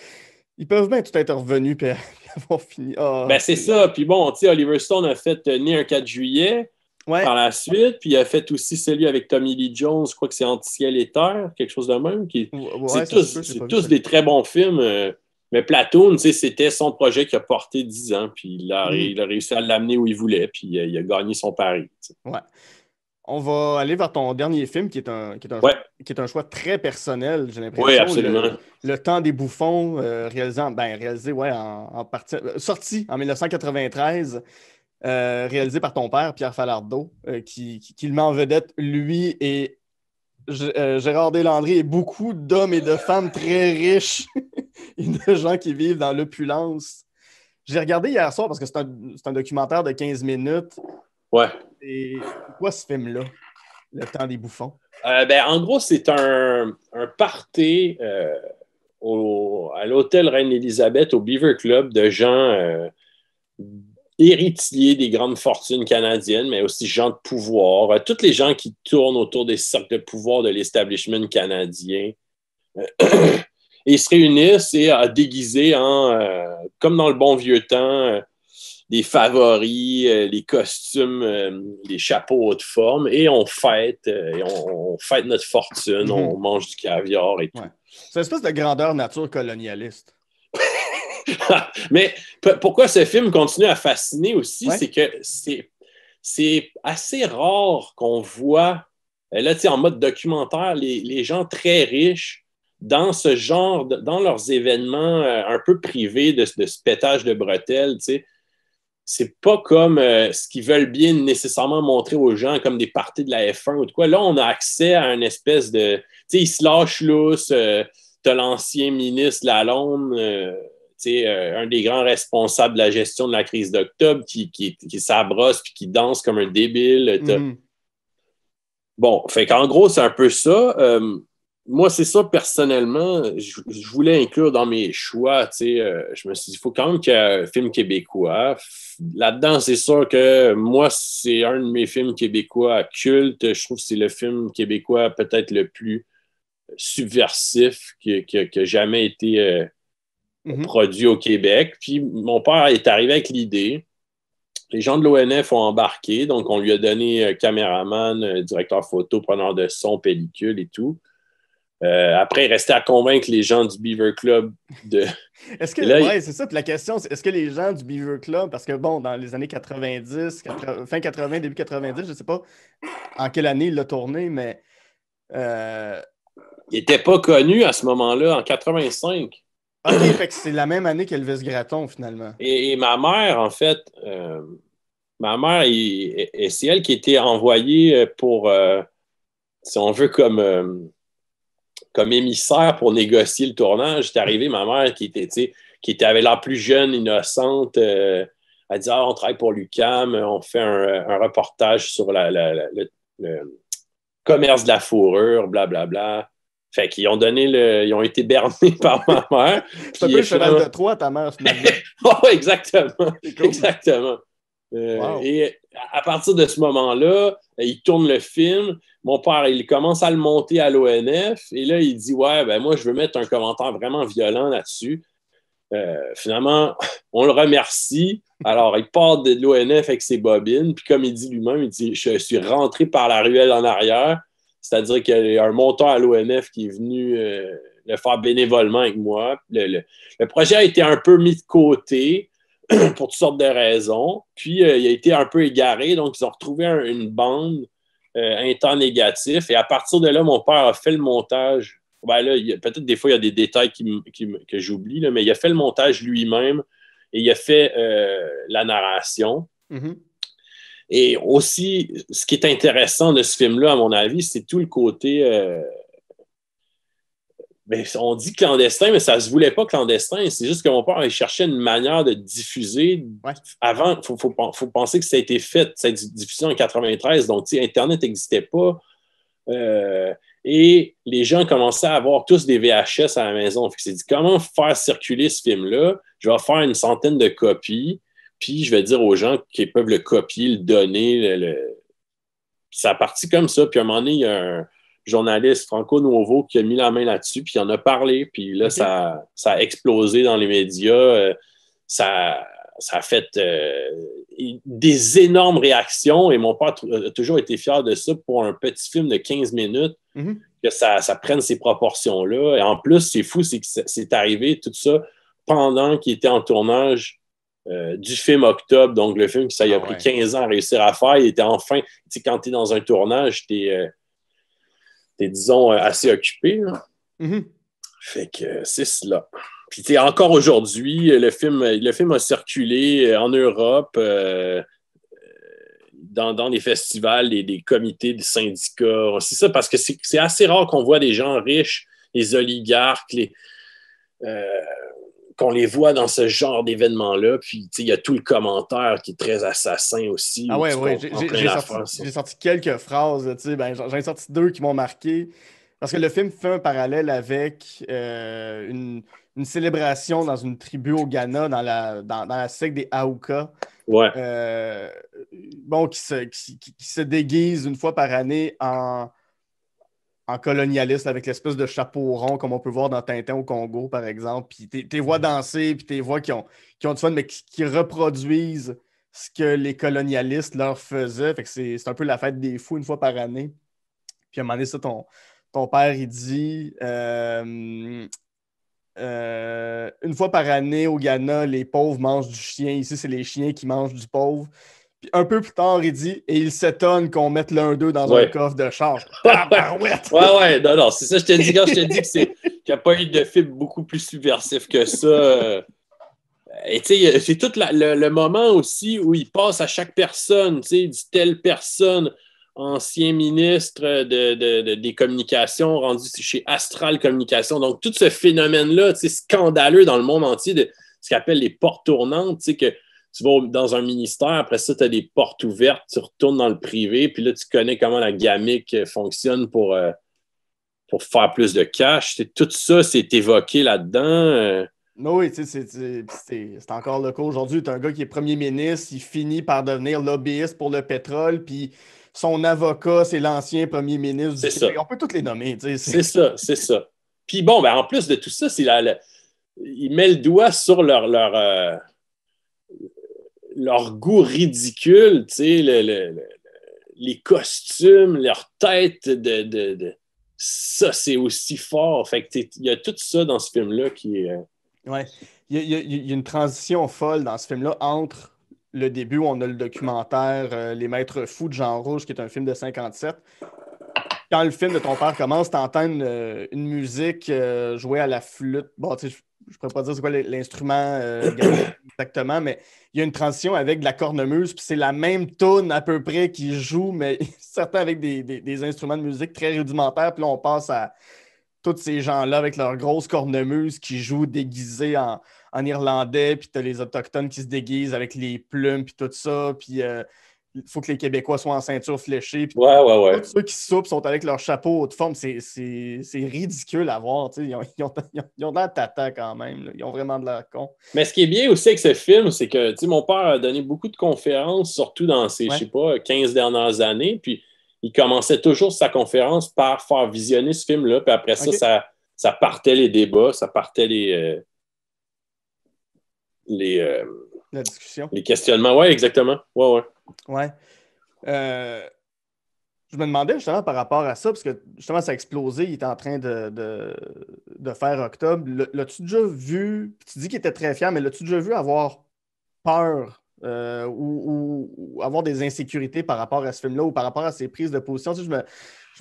Ils peuvent bien tout être revenus puis [LAUGHS] avoir fini. Oh, ben, c'est ça. Puis bon, tu sais, Oliver Stone a fait Né un 4 juillet. Par la suite, puis il a fait aussi celui avec Tommy Lee Jones, je crois que c'est anti et terre, quelque chose de même. Qui... c'est tous, des très bons films. Euh, mais Platoon, c'était son projet qui a porté 10 ans, puis il a, mm. il a réussi à l'amener où il voulait, puis euh, il a gagné son pari. On va aller vers ton dernier film, qui est un, qui est un, choix, très personnel, j'ai l'impression. Oui, absolument. Le, temps des bouffons, euh, ben, réalisé, ouais, en, en partie, sorti en 1993. Euh, réalisé par ton père, Pierre Falardeau, euh, qui, le met en vedette, lui et euh, Gérard Delandry et beaucoup d'hommes et de femmes très riches [LAUGHS] et de gens qui vivent dans l'opulence. J'ai regardé hier soir parce que c'est un, un, documentaire de 15 minutes. Ouais. Et quoi ce film-là, Le temps des bouffons? Ben, en gros, c'est un, un party à l'hôtel Reine-Élisabeth au Beaver Club de gens héritiers des grandes fortunes canadiennes, mais aussi gens de pouvoir, euh, tous les gens qui tournent autour des cercles de pouvoir de l'establishment canadien. Euh, [CLEARS THROAT] ils se réunissent et à euh, déguiser en, comme dans le bon vieux temps, des favoris, les costumes, les chapeaux haute forme, et on fête, et on, fête notre fortune, mm-hmm. on mange du caviar et tout. C'est une espèce de grandeur nature colonialiste. [LAUGHS] Mais pourquoi ce film continue à fasciner aussi, c'est que c'est assez rare qu'on voit, euh, là, tu sais, en mode documentaire, les, gens très riches dans ce genre, dans leurs événements euh, un peu privés de, ce pétage de bretelles, tu sais. C'est pas comme euh, ce qu'ils veulent bien nécessairement montrer aux gens, comme des parties de la F1 ou de quoi. Là, on a accès à une espèce de. Tu sais, ils se lâchent lousse. t'as l'ancien ministre Lalonde. Euh, un des grands responsables de la gestion de la crise d'octobre qui, qui, qui s'abrosse puis qui danse comme un débile. Mm-hmm. Bon, fait qu'en gros, c'est un peu ça. Euh, moi, c'est ça, personnellement, je, voulais inclure dans mes choix, euh, je me suis dit, il faut quand même qu'il y ait un film québécois. Là-dedans, c'est sûr que moi, c'est un de mes films québécois culte. Je trouve que c'est le film québécois peut-être le plus subversif qui, a jamais été Mhm. produit au Québec. Puis mon père est arrivé avec l'idée. Les gens de l'ONF ont embarqué, donc on lui a donné euh, caméraman, euh, directeur photo, preneur de son, pellicule et tout. Euh, après, il restait à convaincre les gens du Beaver Club de. [LAUGHS] est-ce que. c'est ça. la question, c'est est-ce que les gens du Beaver Club, parce que bon, dans les années 90, fin 80, début 90, je ne sais pas en quelle année il l'a tourné, mais. Il n'était pas connu à ce moment-là, en 85. OK, [LAUGHS] fait c'est la même année qu'Elvis Gratton, finalement. Et, ma mère, en fait, euh, ma mère, c'est elle qui était envoyée pour, euh, si on veut, euh, comme, émissaire pour négocier le tournage. J'étais arrivé, ma mère, qui était, qui était, avait plus jeune, innocente, elle dit ah, on travaille pour l'UCAM, on fait un, reportage sur le, commerce de la fourrure, blablabla. Bla, bla. Fait qu'ils ont donné Ils ont été bernés [LAUGHS] par ma mère. [LAUGHS] C'est un peu le cheval de trois, ta mère, [LAUGHS] oh, exactement. Exactement. Euh, et à partir de ce moment-là, euh, il tourne le film. Mon père, il commence à le monter à l'ONF. Et là, il dit Ouais, ben moi, je veux mettre un commentaire vraiment violent là-dessus. Euh, finalement, on le remercie. Alors, il part de l'ONF avec ses bobines. Puis, comme il dit lui-même, il dit Je suis rentré par la ruelle en arrière. C'est-à-dire qu'il y a un monteur à l'ONF qui est venu euh, le faire bénévolement avec moi. Le, projet a été un peu mis de côté [CLEARS THROAT] pour toutes sortes de raisons. Puis euh, il a été un peu égaré, donc ils ont retrouvé une bande, euh, un temps négatif. Et à partir de là, mon père a fait le montage. Ben là, peut-être des fois, il y a des détails que j'oublie, mais il a fait le montage lui-même et il a fait euh, la narration. Mm-hmm. Et aussi, ce qui est intéressant de ce film-là, à mon avis, c'est tout le côté. Euh, ben, on dit clandestin, mais ça ne se voulait pas clandestin. C'est juste que mon père il cherchait une manière de diffuser. Avant, il faut, penser que ça a été fait, été diffusé en 93. Donc, Internet n'existait pas. Euh, et les gens commençaient à avoir tous des VHS à la maison. Il s'est dit comment faire circuler ce film-là? Je vais faire une centaine de copies. Puis je vais dire aux gens qui peuvent le copier, le donner. Ça a parti comme ça. Puis à un moment donné, il y a un journaliste Franco Nouveau qui a mis la main là-dessus, puis il en a parlé. Puis là, ça, a explosé dans les médias. Euh, ça, a fait euh, des énormes réactions et mon père a toujours été fier de ça pour un petit film de 15 minutes, mhm. que ça, ça, prenne ces proportions-là. Et en plus, c'est fou, c'est que c'est arrivé tout ça pendant qu'il était en tournage euh, du film Octobre, donc le film que ça a ah pris 15 ans à réussir à faire. Il était enfin, tu quand tu es dans un tournage, tu es, euh, disons, euh, assez occupé. Mm-hmm. Fait que c'est cela. Puis, tu encore aujourd'hui, le film, le film a circulé en Europe. Dans, dans, les festivals, les, les comités, des syndicats. C'est ça, parce que c'est assez rare qu'on voit des gens riches, les oligarques, les, qu'on les voit dans ce genre d'événement-là. Puis, il y a tout le commentaire qui est très assassin aussi. Ah J'ai sorti, quelques phrases. Ben, J'en ai sorti deux qui m'ont marqué. Parce que le film fait un parallèle avec euh, une, célébration dans une tribu au Ghana, dans la, dans, la secte des Aouka. Ouais. Euh, bon, qui se, qui se déguise une fois par année en, en colonialiste avec l'espèce de chapeau rond comme on peut voir dans Tintin au Congo, par exemple. Puis tes voix mm. danser, puis tes voix qui ont, du fun, mais qui, reproduisent ce que les colonialistes leur faisaient. Fait que c'est un peu la fête des fous une fois par année. Puis à un moment donné, ça, ton, père, il dit euh, euh, Une fois par année au Ghana, les pauvres mangent du chien. Ici, c'est les chiens qui mangent du pauvre un peu plus tard, il dit et il s'étonne qu'on mette l'un d'eux dans un coffre de charge. [LAUGHS] barouette. ouais, ouais, non, non, c'est ça, je t'ai dit quand je t'ai dit qu'il n'y a pas eu de film beaucoup plus subversif que ça. Euh, et tu sais, c'est tout le, moment aussi où il passe à chaque personne, tu sais, telle personne, ancien ministre de, des communications, rendu chez Astral Communications. Donc, tout ce phénomène-là, tu sais, scandaleux dans le monde entier de ce qu'appelle les portes tournantes, tu sais, que tu vas dans un ministère, après ça, tu as des portes ouvertes, tu retournes dans le privé, puis là, tu connais comment la gamique euh, fonctionne pour, euh, pour faire plus de cash. Tout ça, c'est évoqué là-dedans. Euh. Oui, c'est encore le cas aujourd'hui. Tu as un gars qui est premier ministre, il finit par devenir lobbyiste pour le pétrole, puis son avocat, c'est l'ancien premier ministre. Du ça. On peut tous les nommer. C'est ça, c'est ça. Puis bon, ben, en plus de tout ça, c'est met le doigt sur leur, leur, leur goût ridicule, les costumes, leur tête de, ça, c'est aussi fort. Fait il y a tout ça dans ce film-là qui est. Euh, ouais. Il y, a, une transition folle dans ce film-là entre le début où on a le documentaire euh, Les Maîtres Fous de Jean Rouge, qui est un film de 57. Quand le film de ton père commence, tu une, euh, une musique jouée à la flûte je pourrais pas dire c'est quoi l'instrument euh, [COUGHS] exactement, mais il y a une transition avec de la cornemuse, puis c'est la même tune à peu près qui joue, mais [LAUGHS] certains avec des, instruments de musique très rudimentaires, puis on passe à tous ces gens-là avec leurs grosses cornemuses qui jouent déguisés en, irlandais, puis t'as les autochtones qui se déguisent avec les plumes, puis tout ça, puis... Euh, il faut que les Québécois soient en ceinture fléchée. Puis ouais, ouais, ouais. Tous ceux qui soupent sont avec leur chapeau haute forme. C'est ridicule à voir. Ils ont, ils de la tata quand même. Ils ont vraiment de la con. Mais ce qui est bien aussi avec ce film, c'est que mon père a donné beaucoup de conférences, surtout dans ces, je sais pas, 15 dernières années. Puis il commençait toujours sa conférence par faire visionner ce film-là. Puis après ça, ça, partait les débats, ça partait les. Euh, les, euh, La discussion. les questionnements. Oui, exactement. Ouais, ouais. Ouais. Euh, je me demandais justement par rapport à ça, parce que justement, ça a explosé, il est en train de, faire octobre. L'as-tu déjà vu, tu dis qu'il était très fier, mais l'as-tu déjà vu avoir peur euh, ou, avoir des insécurités par rapport à ce film-là ou par rapport à ses prises de position? je,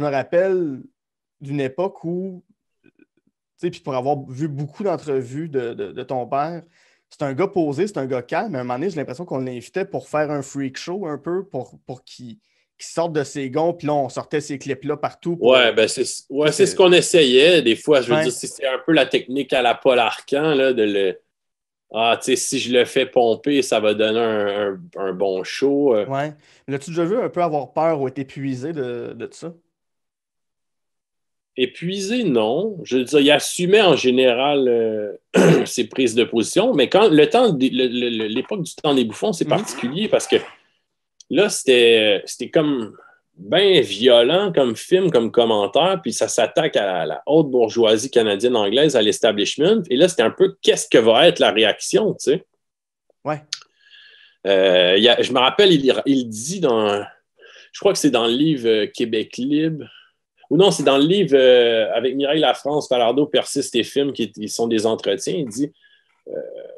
me, rappelle d'une époque où, tu sais, puis pour avoir vu beaucoup d'entrevues de, ton père, c'est un gars posé, c'est un gars calme. À un moment donné, j'ai l'impression qu'on l'invitait pour faire un freak show un peu, pour, pour qu'il sorte de ses gonds. Puis là, on sortait ces clips-là partout. Ouais, ben c'est ce qu'on essayait des fois. Je veux dire dire, c'est un peu la technique à la Paul Arcan, là, de le. Ah, tu sais, si je le fais pomper, ça va donner un, bon show. Euh. Ouais. là tu déjà vu un peu avoir peur ou être épuisé de ça? Épuisé, non. Je veux dire, il assumait en général euh, [CLEARS THROAT] ses prises de position, mais quand le temps, l'époque du temps des bouffons, c'est mm-hmm. particulier parce que là, c'était comme bien violent comme film, comme commentaire, puis ça s'attaque à, la haute bourgeoisie canadienne anglaise, à l'establishment. Et là, c'était un peu qu'est-ce que va être la réaction, tu sais. Ouais. Euh, je me rappelle, il dit dans. Je crois que c'est dans le livre euh, Québec libre ou non, c'est dans le livre euh, avec Mireille France, Falardeau, Persiste et Film, qui, sont des entretiens. Il dit euh,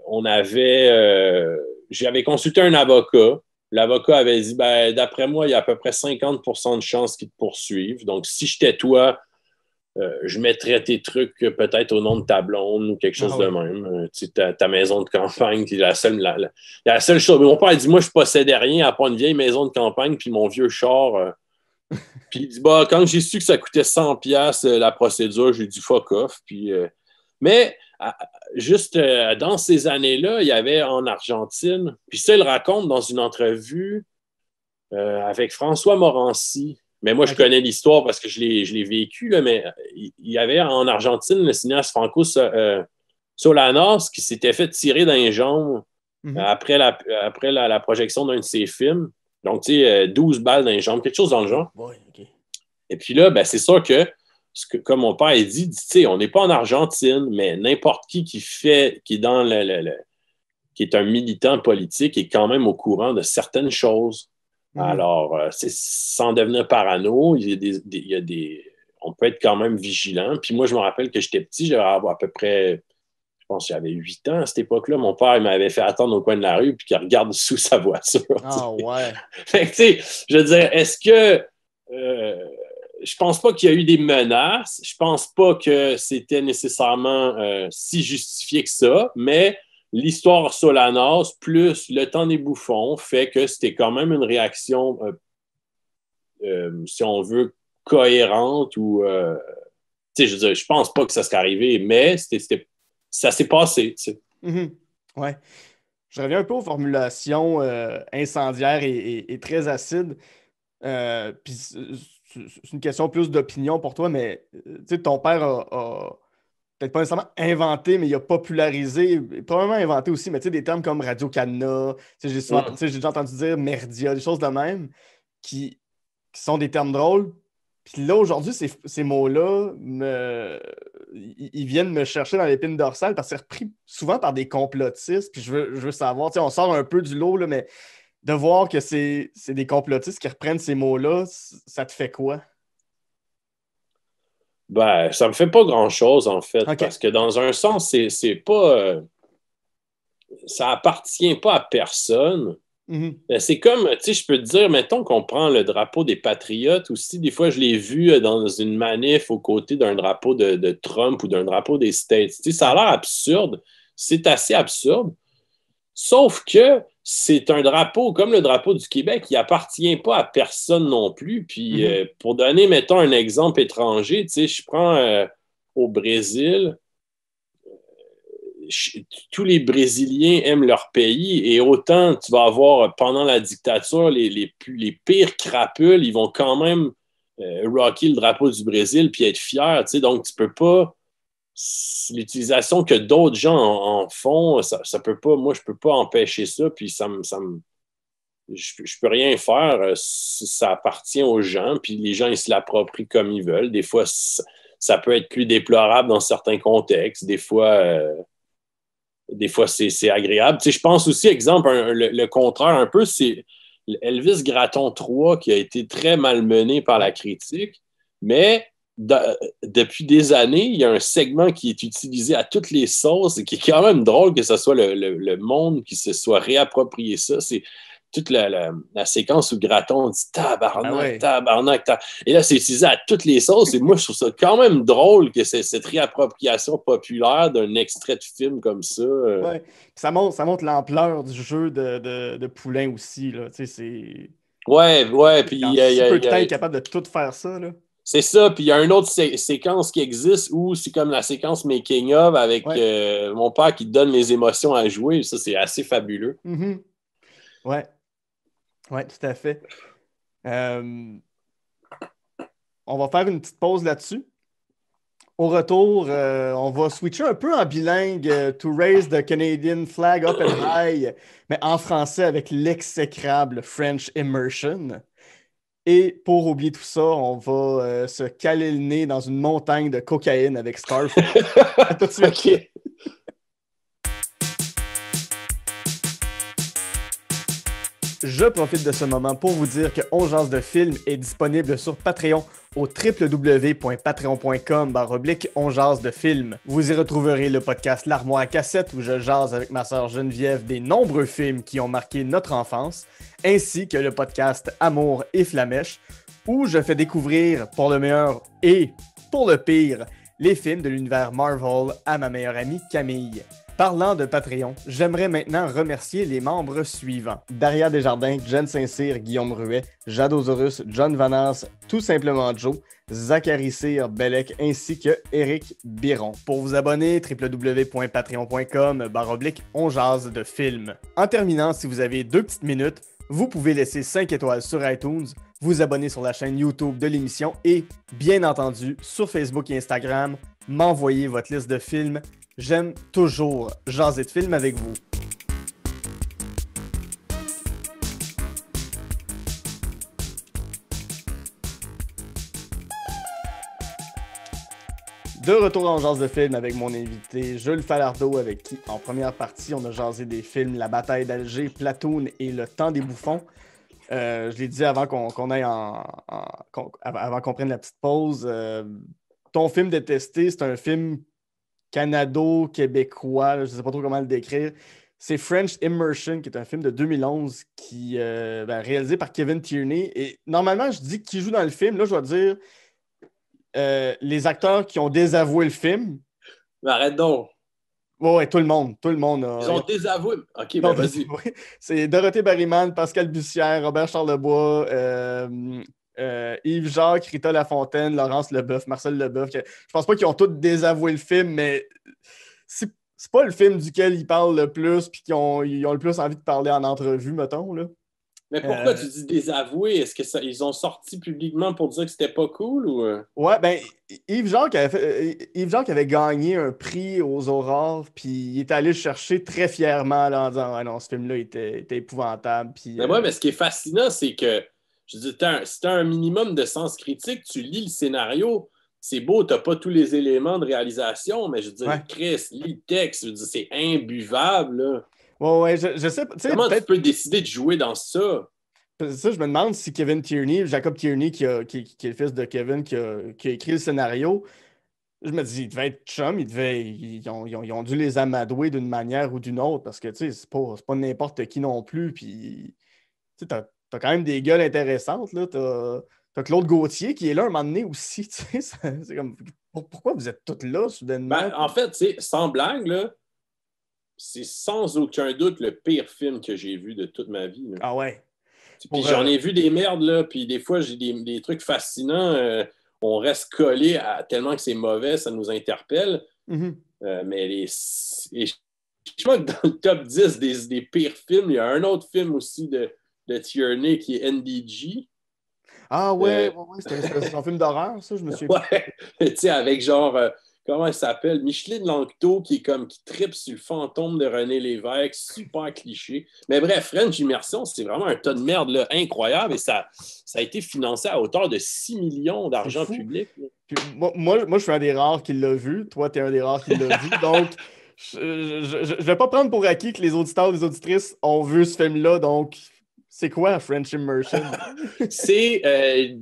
on avait. Euh, j'avais consulté un avocat. L'avocat avait dit ben, d'après moi, il y a à peu près 50 de chances qu'ils te poursuivent. Donc, si j'étais toi, je mettrais tes trucs peut-être au nom de ta blonde ou quelque chose ah de même. ta, maison de campagne, qui la seule, la, seule chose. Mon père dit Moi, je possédais rien à part une vieille maison de campagne puis mon vieux char puis dit bah, quand j'ai su que ça coûtait 100$ euh, la procédure, j'ai dit fuck off. Puis, euh, Mais juste euh, dans ces années-là, il y avait en Argentine, puis ça, il raconte dans une entrevue avec François Morancy. Mais moi, je connais l'histoire parce que je l'ai vécu, mais il y avait en Argentine le cinéaste Franco Solanas qui s'était fait tirer dans les jambes mhm. après, après la projection d'un de ses films. Donc, tu sais, 12 euh, balles dans les jambes, quelque chose dans le genre. Et puis là, ben, c'est sûr que, ce que, comme mon père a dit, tu sais, on n'est pas en Argentine, mais n'importe qui qui fait, qui est dans le, qui est un militant politique est quand même au courant de certaines choses. Mhm. Alors, euh, c'est sans devenir parano, il y, il y a des, on peut être quand même vigilant. Puis moi, je me rappelle que j'étais petit, j'avais à peu près pense que j'avais 8 ans à cette époque-là. Mon père m'avait fait attendre au coin de la rue puis qu'il regarde sous sa voiture. Ah ouais. [LAUGHS] je veux dire, est-ce que. Je euh, je pense pas qu'il y a eu des menaces. Je pense pas que c'était nécessairement euh, si justifié que ça, mais l'histoire Solanas plus le temps des bouffons fait que c'était quand même une réaction, euh, si on veut, cohérente ou. je veux je pense pas que ça serait arrivé, mais c'était ça s'est passé. Tu sais. Mhm. Ouais. Je reviens un peu aux formulations euh, incendiaires et, très acides. Euh, puis c'est une question plus d'opinion pour toi, mais euh, ton père a, peut-être pas nécessairement inventé, mais il a popularisé, probablement inventé aussi, mais tu sais, des termes comme Radio-Canada, j'ai déjà entendu dire merdia, des choses de même, qui, sont des termes drôles. Puis là, aujourd'hui, ces, ces mots-là me, ils viennent me chercher dans l'épine dorsale parce que c'est repris souvent par des complotistes. Puis je veux, savoir, on sort un peu du lot, mais de voir que c'est des complotistes qui reprennent ces mots-là, ça te fait quoi? Ben, ça me fait pas grand-chose, en fait, parce que dans un sens, c'est pas. Euh, ça appartient pas à personne. Mhm. Euh, c'est comme, tu sais, je peux te dire, mettons qu'on prend le drapeau des Patriotes aussi. Des fois, je l'ai vu euh, dans une manif aux côtés d'un drapeau de, Trump ou d'un drapeau des States. Tu sais, ça a l'air absurde. C'est assez absurde. Sauf que c'est un drapeau, comme le drapeau du Québec, il appartient pas à personne non plus. Puis, mhm. euh, pour donner, mettons, un exemple étranger, tu sais, je prends au Brésil, tous les Brésiliens aiment leur pays et autant tu vas avoir pendant la dictature les, les, pires crapules, ils vont quand même euh, rocker le drapeau du Brésil puis être fiers. Tu sais, donc, tu peux pas. L'utilisation que d'autres gens en, font, ça, peut pas. Moi, je peux pas empêcher ça. Puis ça me. je, peux rien faire. Euh, ça appartient aux gens. Puis les gens, ils se l'approprient comme ils veulent. Des fois, ça peut être plus déplorable dans certains contextes. Des fois, euh, des fois, c'est agréable. je pense aussi, exemple, le, contraire un peu, c'est Elvis Graton 3 qui a été très malmené par la critique, mais depuis des années, il y a un segment qui est utilisé à toutes les sauces et qui est quand même drôle que ce soit le, monde qui se soit réapproprié ça. C'est toute la, séquence où Graton dit tabarnak, ah tabarnak, Et là, c'est utilisé à toutes les sauces. Et moi, je trouve ça quand même drôle que c'est cette réappropriation populaire d'un extrait de film comme ça. Euh. Ça montre, ça l'ampleur du jeu de, Poulain aussi. Là. Tu sais, c'est... Ouais, ouais. Puis, il y a, il peu de capable de tout faire ça. Là. C'est ça. Puis il y a une autre séquence qui existe où c'est comme la séquence making of avec euh, mon père qui donne les émotions à jouer. Ça, c'est assez fabuleux. Mm-hmm. Ouais. Oui, tout à fait. Euh, on va faire une petite pause là-dessus. Au retour, euh, on va switcher un peu en bilingue euh, to raise the Canadian flag up and high, mais en français avec l'exécrable French immersion. Et pour oublier tout ça, on va se caler le nez dans une montagne de cocaïne avec Scarf. [LAUGHS] tout de suite. je profite de ce moment pour vous dire que On de Film est disponible sur Patreon au www.patreon.com de Vous y retrouverez le podcast L'Armoire à cassette où je jase avec ma sœur Geneviève des nombreux films qui ont marqué notre enfance, ainsi que le podcast Amour et Flamèche où je fais découvrir, pour le meilleur et pour le pire, les films de l'univers Marvel à ma meilleure amie Camille. Parlant de Patreon, j'aimerais maintenant remercier les membres suivants. Daria Desjardins, Jen Saint-Cyr, Guillaume Ruet, Jadosaurus, John Vanas, tout simplement Joe, Zachary Cyr, Bellec ainsi que Eric Biron. Pour vous abonner, www.patreon.com oblique, on jase de films. En terminant, si vous avez deux petites minutes, vous pouvez laisser 5 étoiles sur iTunes, vous abonner sur la chaîne YouTube de l'émission et, bien entendu, sur Facebook et Instagram, m'envoyer votre liste de films J'aime toujours jaser de films avec vous. De retour en jase de films avec mon invité Jules Falardeau, avec qui, en première partie, on a jasé des films La bataille d'Alger, Platoon et Le temps des bouffons. Euh, je l'ai dit avant qu'on ait en, avant qu'on prenne la petite pause. Euh, ton film détesté, c'est un film canado-québécois, je ne sais pas trop comment le décrire. C'est French Immersion, qui est un film de 2011 qui, euh, ben, réalisé par Kevin Tierney. Et normalement, je dis qui joue dans le film. Là, je vais dire euh, les acteurs qui ont désavoué le film. Mais arrête donc. Oui, tout le monde. Tout le monde Ils ont désavoué. OK, ben, vas-y. [LAUGHS] C'est Dorothée Barryman, Pascal Bussière, Robert Charlebois, euh, euh, Yves Jacques, Rita Lafontaine, Laurence Leboeuf, Marcel Leboeuf. je pense pas qu'ils ont tous désavoué le film, mais c'est, pas le film duquel ils parlent le plus puis qu'ils ont, le plus envie de parler en entrevue, mettons. Là. Mais pourquoi euh, tu dis désavoué? Est-ce que ils ont sorti publiquement pour dire que c'était pas cool ou. Euh? Ouais, ben Yves Jacques avait, avait gagné un prix aux Aurores, puis il est allé le chercher très fièrement en disant non, ce film-là était, épouvantable. Puis, mais ben mais ce qui est fascinant, c'est que je dis, si tu as un minimum de sens critique, tu lis le scénario, c'est beau, tu pas tous les éléments de réalisation, mais je dis, dire, Chris, lis le texte, c'est imbuvable. Ouais, ouais, je, sais pas. Comment tu peux décider de jouer dans ça? Ça, je me demande si Kevin Tierney, Jacob Tierney, qui, est le fils de Kevin, qui a, écrit le scénario, je me dis, il devait être chum, il devait, ils, ont, dû les amadouer d'une manière ou d'une autre, parce que, tu sais, c'est pas, pas n'importe qui non plus, puis, tu sais, t'as quand même des gueules intéressantes. T'as Claude Gauthier qui est là un moment donné aussi. [LAUGHS] C'est comme, pourquoi vous êtes toutes là soudainement? Ben, en fait, sans blague, c'est sans aucun doute le pire film que j'ai vu de toute ma vie. Ah ouais? Puis j'en euh, ai vu des merdes, là, puis des fois, j'ai des, trucs fascinants. Euh, on reste collé à tellement que c'est mauvais, ça nous interpelle. Mm-hmm. Euh, mais les, je crois que dans le top 10 des, des, pires films, il y a un autre film aussi de, le Tierney qui est NDG. Ah ouais, euh, c'est un film d'horreur, ça, je me suis. [LAUGHS] Ouais, tu sais, avec genre, euh, comment elle s'appelle Micheline Langto qui est comme qui tripe sur le fantôme de René Lévesque, super cliché. Mais bref, French Immersion, c'est vraiment un tas de merde là, incroyable et ça, ça a été financé à hauteur de 6 millions d'argent public. moi, moi, je suis un des rares qui l'a vu. Toi, tu es un des rares qui l'a [LAUGHS] vu. Donc. Je ne vais pas prendre pour acquis que les auditeurs les auditrices ont vu ce film-là, donc c'est quoi French Immersion? c'est euh,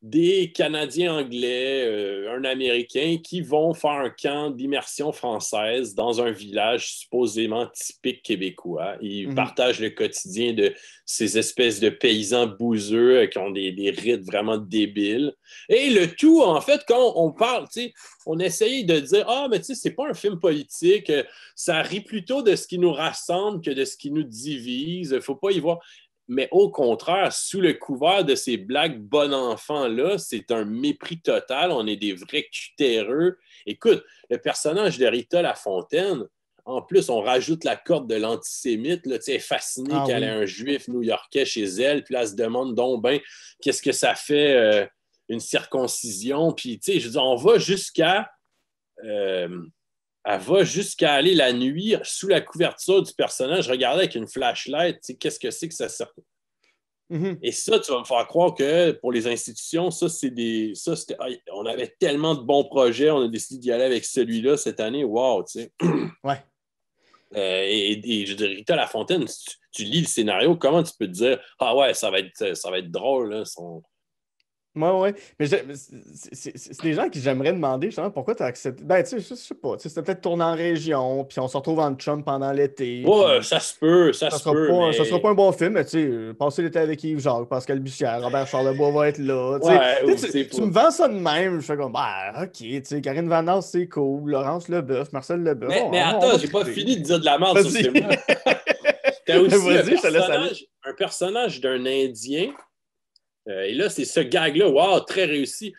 des Canadiens anglais, euh, un Américain, qui vont faire un camp d'immersion française dans un village supposément typique québécois. Ils mhm. partagent le quotidien de ces espèces de paysans bouseux euh, qui ont des, rites vraiment débiles. Et le tout, en fait, quand on parle, on essaye de dire Ah, mais tu sais, c'est pas un film politique, ça rit plutôt de ce qui nous rassemble que de ce qui nous divise, faut pas y voir. Mais au contraire, sous le couvert de ces blagues bon enfant-là, c'est un mépris total. On est des vrais cutéreux. Écoute, le personnage de Rita Lafontaine, en plus, on rajoute la corde de l'antisémite. elle est fascinée ah qu'elle ait un juif new-yorkais chez elle. Puis elle se demande donc, ben, qu'est-ce que ça fait euh, une circoncision? Puis, tu sais, je veux on va jusqu'à. Euh, elle va jusqu'à aller la nuit sous la couverture du personnage, regarder avec une flashlight, qu'est-ce que c'est que ça sert. Mhm. Et ça, tu vas me faire croire que pour les institutions, ça, c'est des. Ça, ah, on avait tellement de bons projets, on a décidé d'y aller avec celui-là cette année. Wow, tu sais. [CLEARS THROAT] Ouais. Euh, et, je dirais, Rita Lafontaine, tu, lis le scénario, comment tu peux te dire Ah ouais, ça va être, ça va être drôle, là, son, moi, Mais c'est des gens qui j'aimerais demander justement pourquoi tu as accepté. Ben, tu sais, je, sais pas. C'était peut-être tourné en région, puis on se retrouve en chum pendant l'été. Ouais, ça se peut, ça, se peut. Ça sera pas un bon film, mais tu sais, euh, passer l'été avec Yves Jacques, Pascal Bussière, Robert Charlebois va être là. tu, me vends ça de même. Je fais comme, bah, ok, tu sais, Karine Vanasse, c'est cool. Laurence Leboeuf, Marcel Leboeuf. Mais, mais attends, j'ai pas fini de dire de la merde sur ce film [LAUGHS] aussi un personnage d'un Indien euh, et là, c'est ce gag-là, wow, très réussi.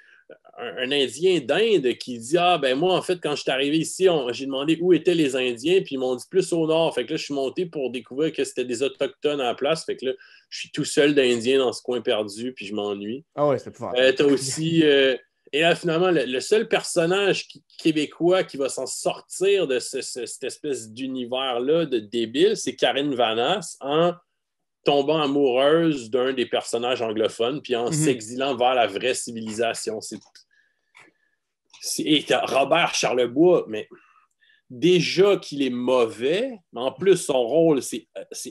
Un, Indien d'Inde qui dit Ah, ben moi, en fait, quand je suis arrivé ici, j'ai demandé où étaient les Indiens, puis ils m'ont dit plus au nord. Fait que là, je suis monté pour découvrir que c'était des Autochtones à la place. Fait que là, je suis tout seul d'Indien dans ce coin perdu, puis je m'ennuie. Ah ouais, c'est pas euh, aussi. Euh, et là, finalement, le, seul personnage québécois qui va s'en sortir de cette espèce d'univers-là de débile, c'est Karine Vanas en tombant amoureuse d'un des personnages anglophones, puis en mhm. s'exilant vers la vraie civilisation. C'est Robert Charlebois, mais déjà qu'il est mauvais, mais en plus son rôle, c'est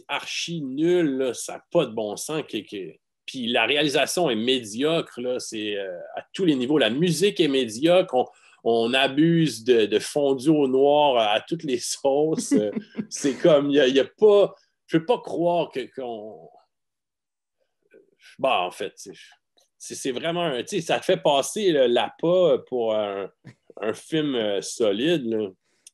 archi nul, ça n'a pas de bon sens. Puis la réalisation est médiocre, c'est euh, à tous les niveaux. La musique est médiocre, on, abuse de, fondu au noir à toutes les sauces. [LAUGHS] c'est comme, il n'y a, pas je ne peux pas croire que, qu'on. Bah, en fait, c'est, c'est vraiment un. Ça te fait passer la l'appât pour un, film euh, solide.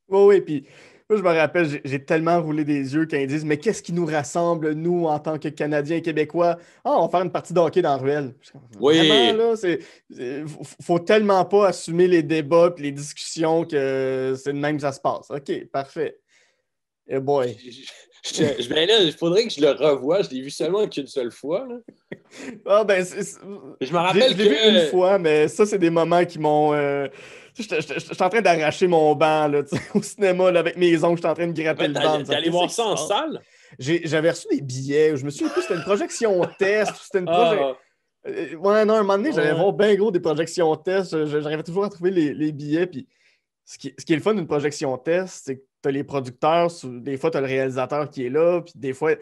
Oui, oui, puis. je me rappelle, j'ai, tellement roulé des yeux quand ils disent Mais qu'est-ce qui nous rassemble, nous, en tant que Canadiens et Québécois Ah, oh, on va faire une partie de dans la ruelle. Oui. Vraiment, faut tellement pas assumer les débats et les discussions que c'est le même ça se passe. OK, parfait. Eh boy. Je, ben là, il faudrait que je le revoie. Je l'ai vu seulement qu'une seule fois. Ah ben, je me rappelle je l'ai vu une fois, mais ça, c'est des moments qui m'ont. Je euh, suis en train d'arracher mon banc là, [LAUGHS] au cinéma là, avec mes ongles. Je suis en train de gratter le banc. T'es allé voir ça en salle? J'avais reçu des billets. Je me suis dit, c'était une projection [LAUGHS] test. C'était une ah. euh, Ouais, un moment donné, j'allais voir bien gros des projections test. J'arrivais toujours à trouver les, billets. Puis ce qui, ce qui, est le fun d'une projection test, c'est que les producteurs, des fois, tu as le réalisateur qui est là, puis des fois.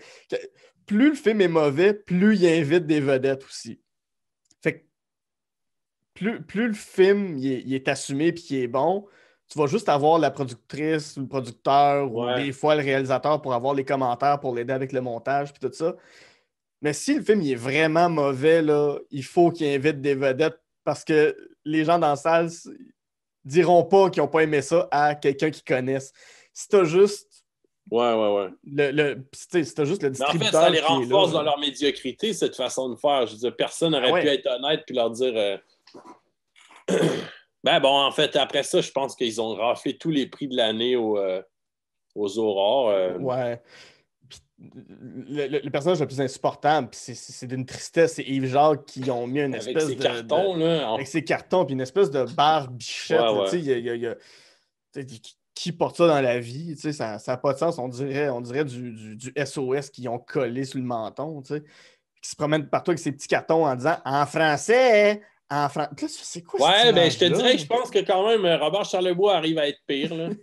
Plus le film est mauvais, plus il invite des vedettes aussi. Fait que plus, plus le film il est, assumé puis qui est bon, tu vas juste avoir la productrice le producteur ou des fois le réalisateur pour avoir les commentaires, pour l'aider avec le montage puis tout ça. Mais si le film est vraiment mauvais, il faut qu'il invite des vedettes parce que les gens dans la salle diront pas qu'ils n'ont pas aimé ça à quelqu'un qu'ils connaissent si juste. Ouais, ouais, ouais. Le, le juste le distributeur. Mais en fait, ça les renforce dans leur médiocrité, cette façon de faire. Je veux dire, personne n'aurait ah pu être honnête puis leur dire. Euh, [CLEARS THROAT] ben bon, en fait, après ça, je pense qu'ils ont raflé tous les prix de l'année aux, euh, aux aurores. Euh. Ouais. Le, le, personnage le plus insupportable, c'est d'une tristesse, c'est Yves Jacques qui ont mis une espèce de, carton là, Avec ses cartons, puis une espèce de barbichette. Tu sais, Il, il, a qui porte ça dans la vie. Tu sais, ça n'a pas de sens. On dirait, on dirait du, du, SOS qu'ils ont collé sous le menton, qui se promène partout avec ses petits cartons en disant en français. En français. c'est quoi Ouais, ben, je te dirais, que je pense que quand même, euh, Robert Charlebois arrive à être pire. mais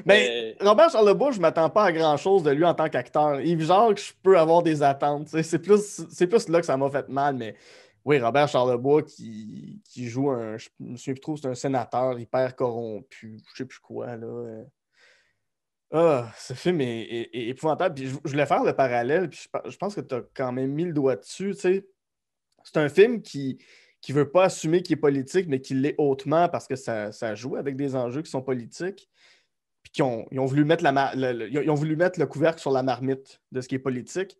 [LAUGHS] ben, euh, Robert Charlebois, je ne m'attends pas à grand-chose de lui en tant qu'acteur. Il genre que je peux avoir des attentes. Tu C'est plus, plus là que ça m'a fait mal, mais oui, Robert Charlebois qui, joue un. Je me souviens plus trop, c'est un sénateur hyper corrompu, je sais plus quoi. Là. Euh, ah, ce film est, épouvantable. Puis je, voulais faire le parallèle, je, pense que tu as quand même mis le doigt dessus. C'est un film qui ne veut pas assumer qu'il est politique, mais qui l'est hautement parce que ça, joue avec des enjeux qui sont politiques. Puis qui ont, voulu mettre ils ont voulu mettre le couvercle sur la marmite de ce qui est politique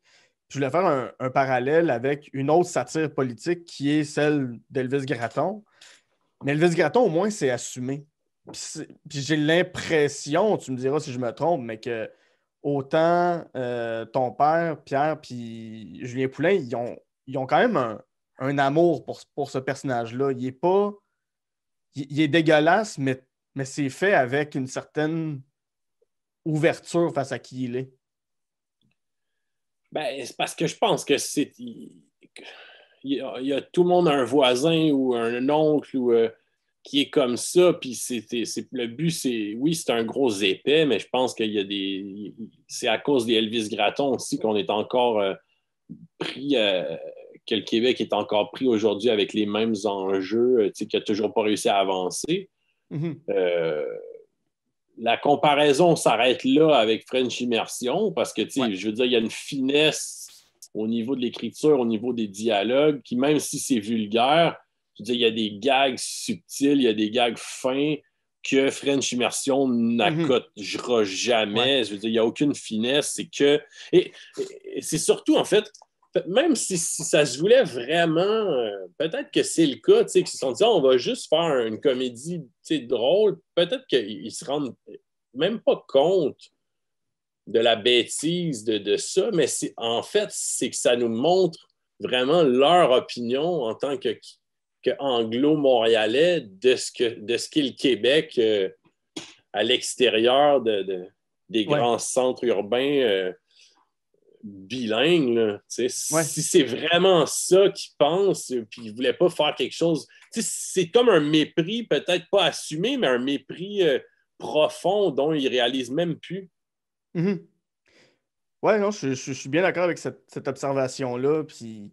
je voulais faire un, parallèle avec une autre satire politique qui est celle d'Elvis Gratton. Mais Elvis Gratton, au moins, c'est assumé. Puis, j'ai l'impression, tu me diras si je me trompe, mais que autant euh, ton père, Pierre, puis Julien Poulain, ils ont, ils ont quand même un, amour pour, ce personnage-là. Il est pas. Il, il est dégueulasse, mais, mais c'est fait avec une certaine ouverture face à qui il est. Ben, c'est parce que je pense que c'est. Il, y, a, tout le monde un voisin ou un oncle ou, euh, qui est comme ça. Puis c'est, le but, c'est. Oui, c'est un gros épais, mais je pense qu'il y des. C'est à cause des Elvis Gratton aussi qu'on est encore euh, pris. Euh, que le Québec est encore pris aujourd'hui avec les mêmes enjeux, qui n'a toujours pas réussi à avancer. Mm-hmm la comparaison s'arrête là avec French Immersion parce que, je veux dire, il y a une finesse au niveau de l'écriture, au niveau des dialogues, qui même si c'est vulgaire, je veux il y a des gags subtils, il y a des gags fins que French Immersion n'accotera mhm. jamais. Je veux dire, il n'y a aucune finesse. C'est que. et c'est surtout, en fait, même si, ça se voulait vraiment, euh, peut-être que c'est le cas, tu qu'ils se sont dit, on va juste faire une comédie drôle, peut-être qu'ils se rendent même pas compte de la bêtise de, ça, mais en fait, c'est que ça nous montre vraiment leur opinion en tant que, anglo-montréalais de ce que de ce qu'est le Québec euh, à l'extérieur des grands centres urbains. Euh, bilingue. Là, Si c'est vraiment ça qu'ils pensent, euh, puis ils ne voulaient pas faire quelque chose, c'est comme un mépris, peut-être pas assumé, mais un mépris euh, profond dont il ne réalisent même plus. Mm-hmm. non, je, suis bien d'accord avec cette, observation-là. Puis.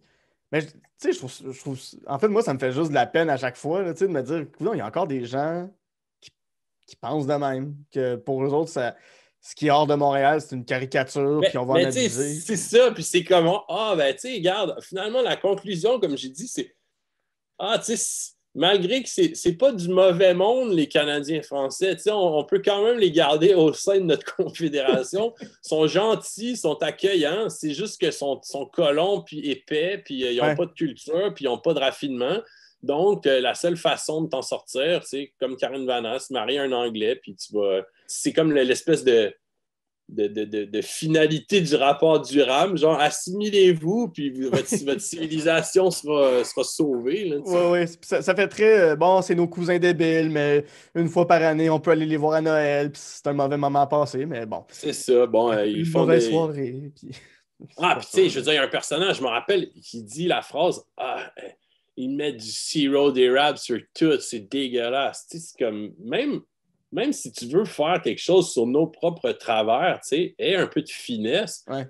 je trouve, En fait, moi, ça me fait juste de la peine à chaque fois de me dire, il y a encore des gens qui, qui pensent de même, que pour eux autres, ça ce qui est hors de Montréal, c'est une caricature, puis on va analyser. C'est ça, puis c'est comment? ah, ben, tu sais, regarde, finalement, la conclusion, comme j'ai dit, c'est, ah, tu sais, malgré que c'est pas du mauvais monde, les Canadiens français, tu sais, on, peut quand même les garder au sein de notre [LAUGHS] confédération. Ils sont gentils, sont accueillants, c'est juste que sont, sont colons, puis épais, puis euh, ils n'ont pas de culture, puis ils n'ont pas de raffinement. Donc, euh, la seule façon de t'en sortir, c'est comme Karen Vanas, marier un Anglais, puis tu vas. C'est comme l'espèce de de, finalité du rapport durable, genre assimilez-vous, puis [LAUGHS] votre, civilisation sera, sera sauvée. Oui, oui, ça, fait très. Euh, bon, c'est nos cousins débiles, mais une fois par année, on peut aller les voir à Noël, puis c'est un mauvais moment à passer, mais bon. C'est ça, bon, il euh, ils des... soirée, puis. Ah, [LAUGHS] puis tu sais, je veux dire, il y a un personnage, je me rappelle, qui dit la phrase ah, ils mettent du sirop raps sur tout, c'est dégueulasse. comme, même, même si tu veux faire quelque chose sur nos propres travers, tu sais, et un peu de finesse. Mais,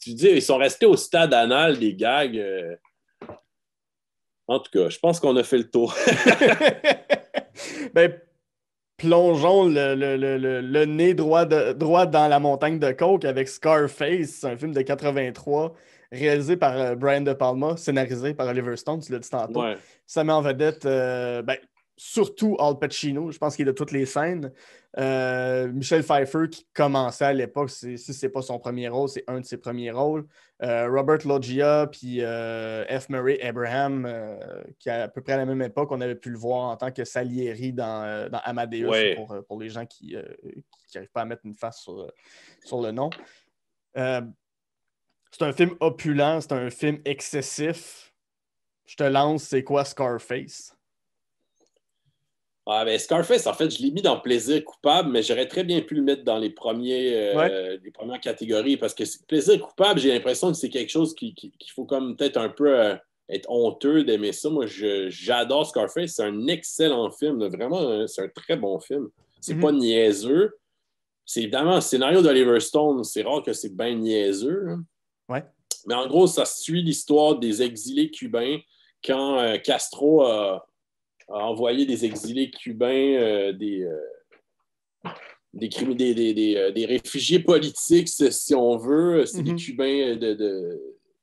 tu dis, ils sont restés au stade anal des gags. Euh. En tout cas, je pense qu'on a fait le tour. [LAUGHS] ben, plongeons le, nez droit, de, dans la montagne de coke avec Scarface, c'est un film de 83 réalisé par euh, Brian De Palma, scénarisé par Oliver Stone, tu l'as dit tantôt. Ça met en vedette euh, ben, surtout Al Pacino, je pense qu'il est de toutes les scènes. Euh, Michel Pfeiffer, qui commençait à l'époque, si ce n'est pas son premier rôle, c'est un de ses premiers rôles. Robert Loggia, puis F. Murray Abraham, qui à, peu près à la même époque, on avait pu le voir en tant que Salieri dans, Amadeus, pour, les gens qui n'arrivent pas à mettre une face sur, sur le nom. C'est un film opulent, c'est un film excessif. Je te lance, c'est quoi Scarface? Ben, Scarface, en fait, je l'ai mis dans plaisir coupable, mais j'aurais très bien pu le mettre dans les, premiers, euh, premières catégories parce que plaisir coupable, j'ai l'impression que c'est quelque chose qu'il faut comme peut-être un peu euh, être honteux d'aimer ça. Moi, j'adore Scarface. C'est un excellent film. Vraiment, hein, c'est un très bon film. C'est mhm. pas niaiseux. C'est évidemment un scénario d'Oliver Stone. C'est rare que c'est bien niaiseux. Hein. Mais en gros, ça suit l'histoire des exilés cubains quand euh, Castro a, envoyé des exilés cubains, euh, des, euh, des, réfugiés politiques, si on veut. C'est des mhm. Cubains de,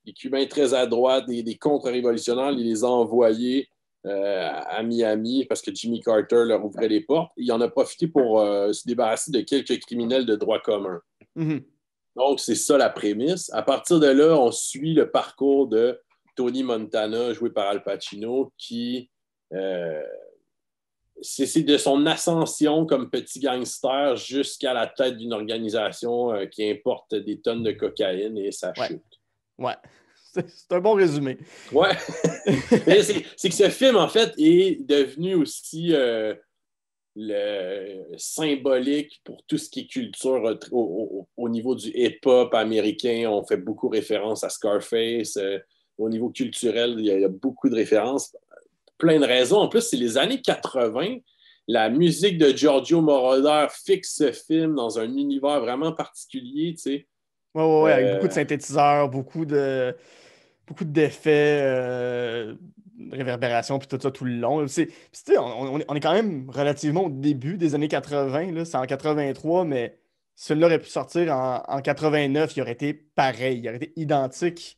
des Cubains très à droite, des, contre-révolutionnaires. Il les a envoyés à Miami parce que Jimmy Carter leur ouvrait les portes. Il en a profité pour se débarrasser de quelques criminels de droit commun. Mhm. Donc, c'est ça la prémisse. À partir de là, on suit le parcours de Tony Montana, joué par Al Pacino, qui. Euh, c'est de son ascension comme petit gangster jusqu'à la tête d'une organisation euh, qui importe des tonnes de cocaïne et ça chute. Ouais. [LAUGHS] C'est un bon résumé. Ouais. [LAUGHS] c'est que ce film, en fait, est devenu aussi euh, le symbolique pour tout ce qui est culture au, niveau du hip-hop américain. On fait beaucoup référence à Scarface. Euh, au niveau culturel, il y, a, beaucoup de références. Plein de raisons. En plus, c'est les années 80. La musique de Giorgio Moroder fixe ce film dans un univers vraiment particulier, tu Oui, avec euh, beaucoup de synthétiseurs, beaucoup de beaucoup d'effets réverbération, puis tout ça tout le long. on, est quand même relativement au début des années 80, c'est en 83, mais celui-là aurait pu sortir en, 89, il aurait été pareil, il aurait été identique.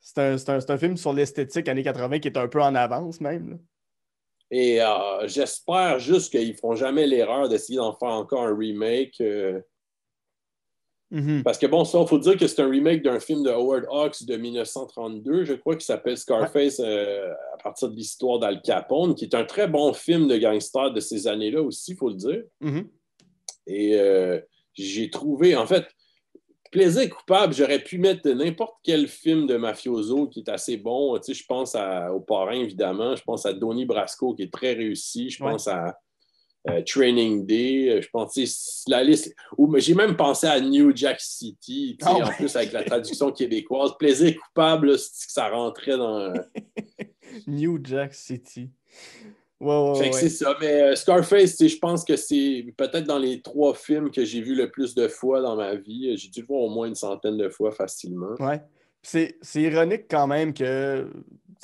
C'est un, film sur l'esthétique années 80 qui est un peu en avance même. Et euh, j'espère juste qu'ils ne feront jamais l'erreur d'essayer d'en faire encore un remake. Euh, Mm-hmm. Mm-hmm. Parce que bon, ça, il faut dire que c'est un remake d'un film de Howard Hawks de 1932, je crois, qui s'appelle Scarface euh, à partir de l'histoire d'Al Capone, qui est un très bon film de gangster de ces années-là aussi, il faut le dire. Mm-hmm. Et euh, j'ai trouvé, en fait, plaisir coupable, j'aurais pu mettre n'importe quel film de mafioso qui est assez bon. Tu je pense à, au parrain, évidemment. Je pense à Donnie Brasco, qui est très réussi. Je pense à euh, Training Day, euh, je pense, la liste. J'ai même pensé à New Jack City, ah en plus avec la traduction québécoise. Plaisir coupable, que ça rentrait dans. Euh, [LAUGHS] New Jack City. Ouais ouais c'est ça. Mais Scarface, je pense que c'est peut-être dans les trois films que j'ai vu le plus de fois dans ma vie. J'ai dû le voir au moins une centaine de fois facilement. Ouais. C'est ironique quand même que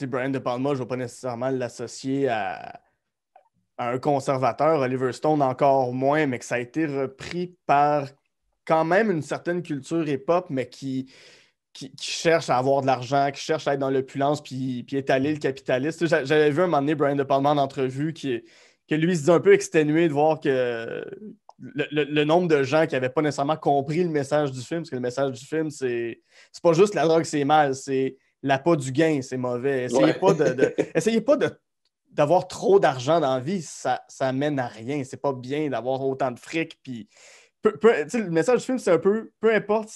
Brian De Palma, je ne vais pas nécessairement l'associer à, un conservateur, Oliver Stone encore moins, mais que ça a été repris par quand même une certaine culture hip-hop, mais qui, qui, cherche à avoir de l'argent, qui cherche à être dans l'opulence, puis, puis étaler le capitaliste. J'avais vu un moment donné Brian De Palma en entrevue qui, que lui se disait un peu exténué de voir que le, nombre de gens qui n'avaient pas nécessairement compris le message du film, parce que le message du film, c'est pas juste la drogue, c'est mal, c'est l'appât du gain, c'est mauvais. pas de, [LAUGHS] essayez pas de d'avoir trop d'argent dans la vie, ça, ça mène à rien. C'est pas bien d'avoir autant de fric. Puis, le message du film, c'est un peu peu importe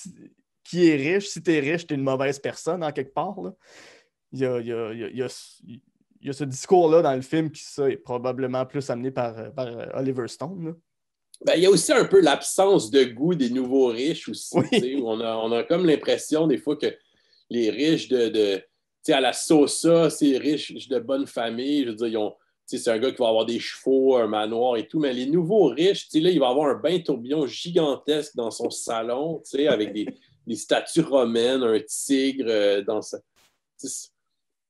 qui est riche, si tu es riche, tu es une mauvaise personne en quelque part. Il, y a, ce discours-là dans le film qui est probablement plus amené par, euh, Oliver Stone. Ben, il y a aussi un peu l'absence de goût des nouveaux riches aussi. On, a, on, a, comme l'impression des fois que les riches de à la sauce' c'est riche, de bonne famille. Je veux dire, c'est un gars qui va avoir des chevaux, un manoir et tout, mais les nouveaux riches, là, il va avoir un bain tourbillon gigantesque dans son salon, avec [LAUGHS] des, statues romaines, un tigre euh, dans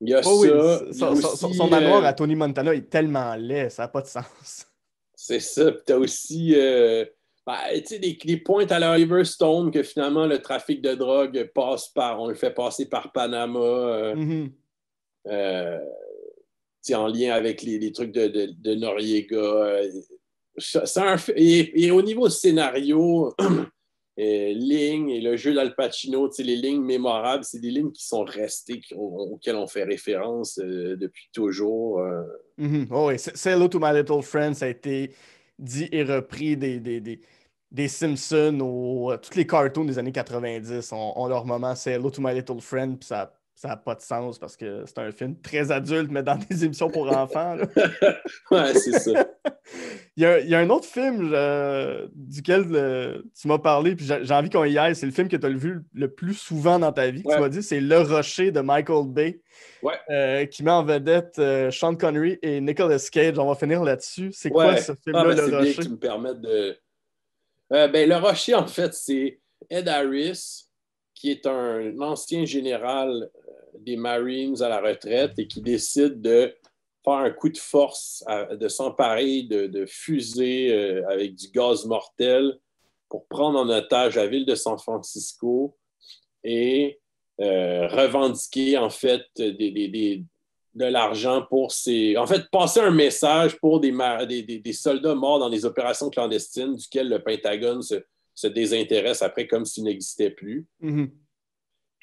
Il y a oh ça. Son, manoir euh, à Tony Montana est tellement laid, ça n'a pas de sens. C'est ça. Puis as aussi euh, ben, les des, points pointes à la Riverstone que finalement le trafic de drogue passe par, on le fait passer par Panama, euh, mhm. euh, en lien avec les, trucs de, de, Noriega. Euh, et, au niveau scénario, [CLEARS THROAT] ligne et le jeu d'Al Pacino, les lignes mémorables, c'est des lignes qui sont restées, auxquelles on fait référence depuis toujours. Mhm. oh, oui, Hello to My Little Friend, ça a été dit et repris des des Simpsons ou euh, tous les cartoons des années 90 ont, leur moment. C'est Hello to My Little Friend, puis ça n'a pas de sens parce que c'est un film très adulte, mais dans des émissions pour enfants. [LAUGHS] ouais, c'est ça. [LAUGHS] il, y a, un autre film duquel euh, tu m'as parlé, puis j'ai envie qu'on y aille. C'est le film que tu as vu le plus souvent dans ta vie. Tu m'as dit, c'est Le Rocher de Michael Bay, euh, qui met en vedette Sean Connery et Nicolas Cage. On va finir là-dessus. C'est quoi ce ah, film-là, ben, Le Rocher? Bien que tu me permettes de euh, ben, le rocher, en fait, c'est Ed Harris, qui est un ancien général euh, des Marines à la retraite et qui décide de faire un coup de force, de s'emparer de, de, fusées euh, avec du gaz mortel pour prendre en otage la ville de San Francisco et revendiquer en fait des, de l'argent pour ces. En fait, passer un message pour des, des, soldats morts dans des opérations clandestines duquel le Pentagone se, désintéresse après comme s'il n'existait plus. Mm-hmm.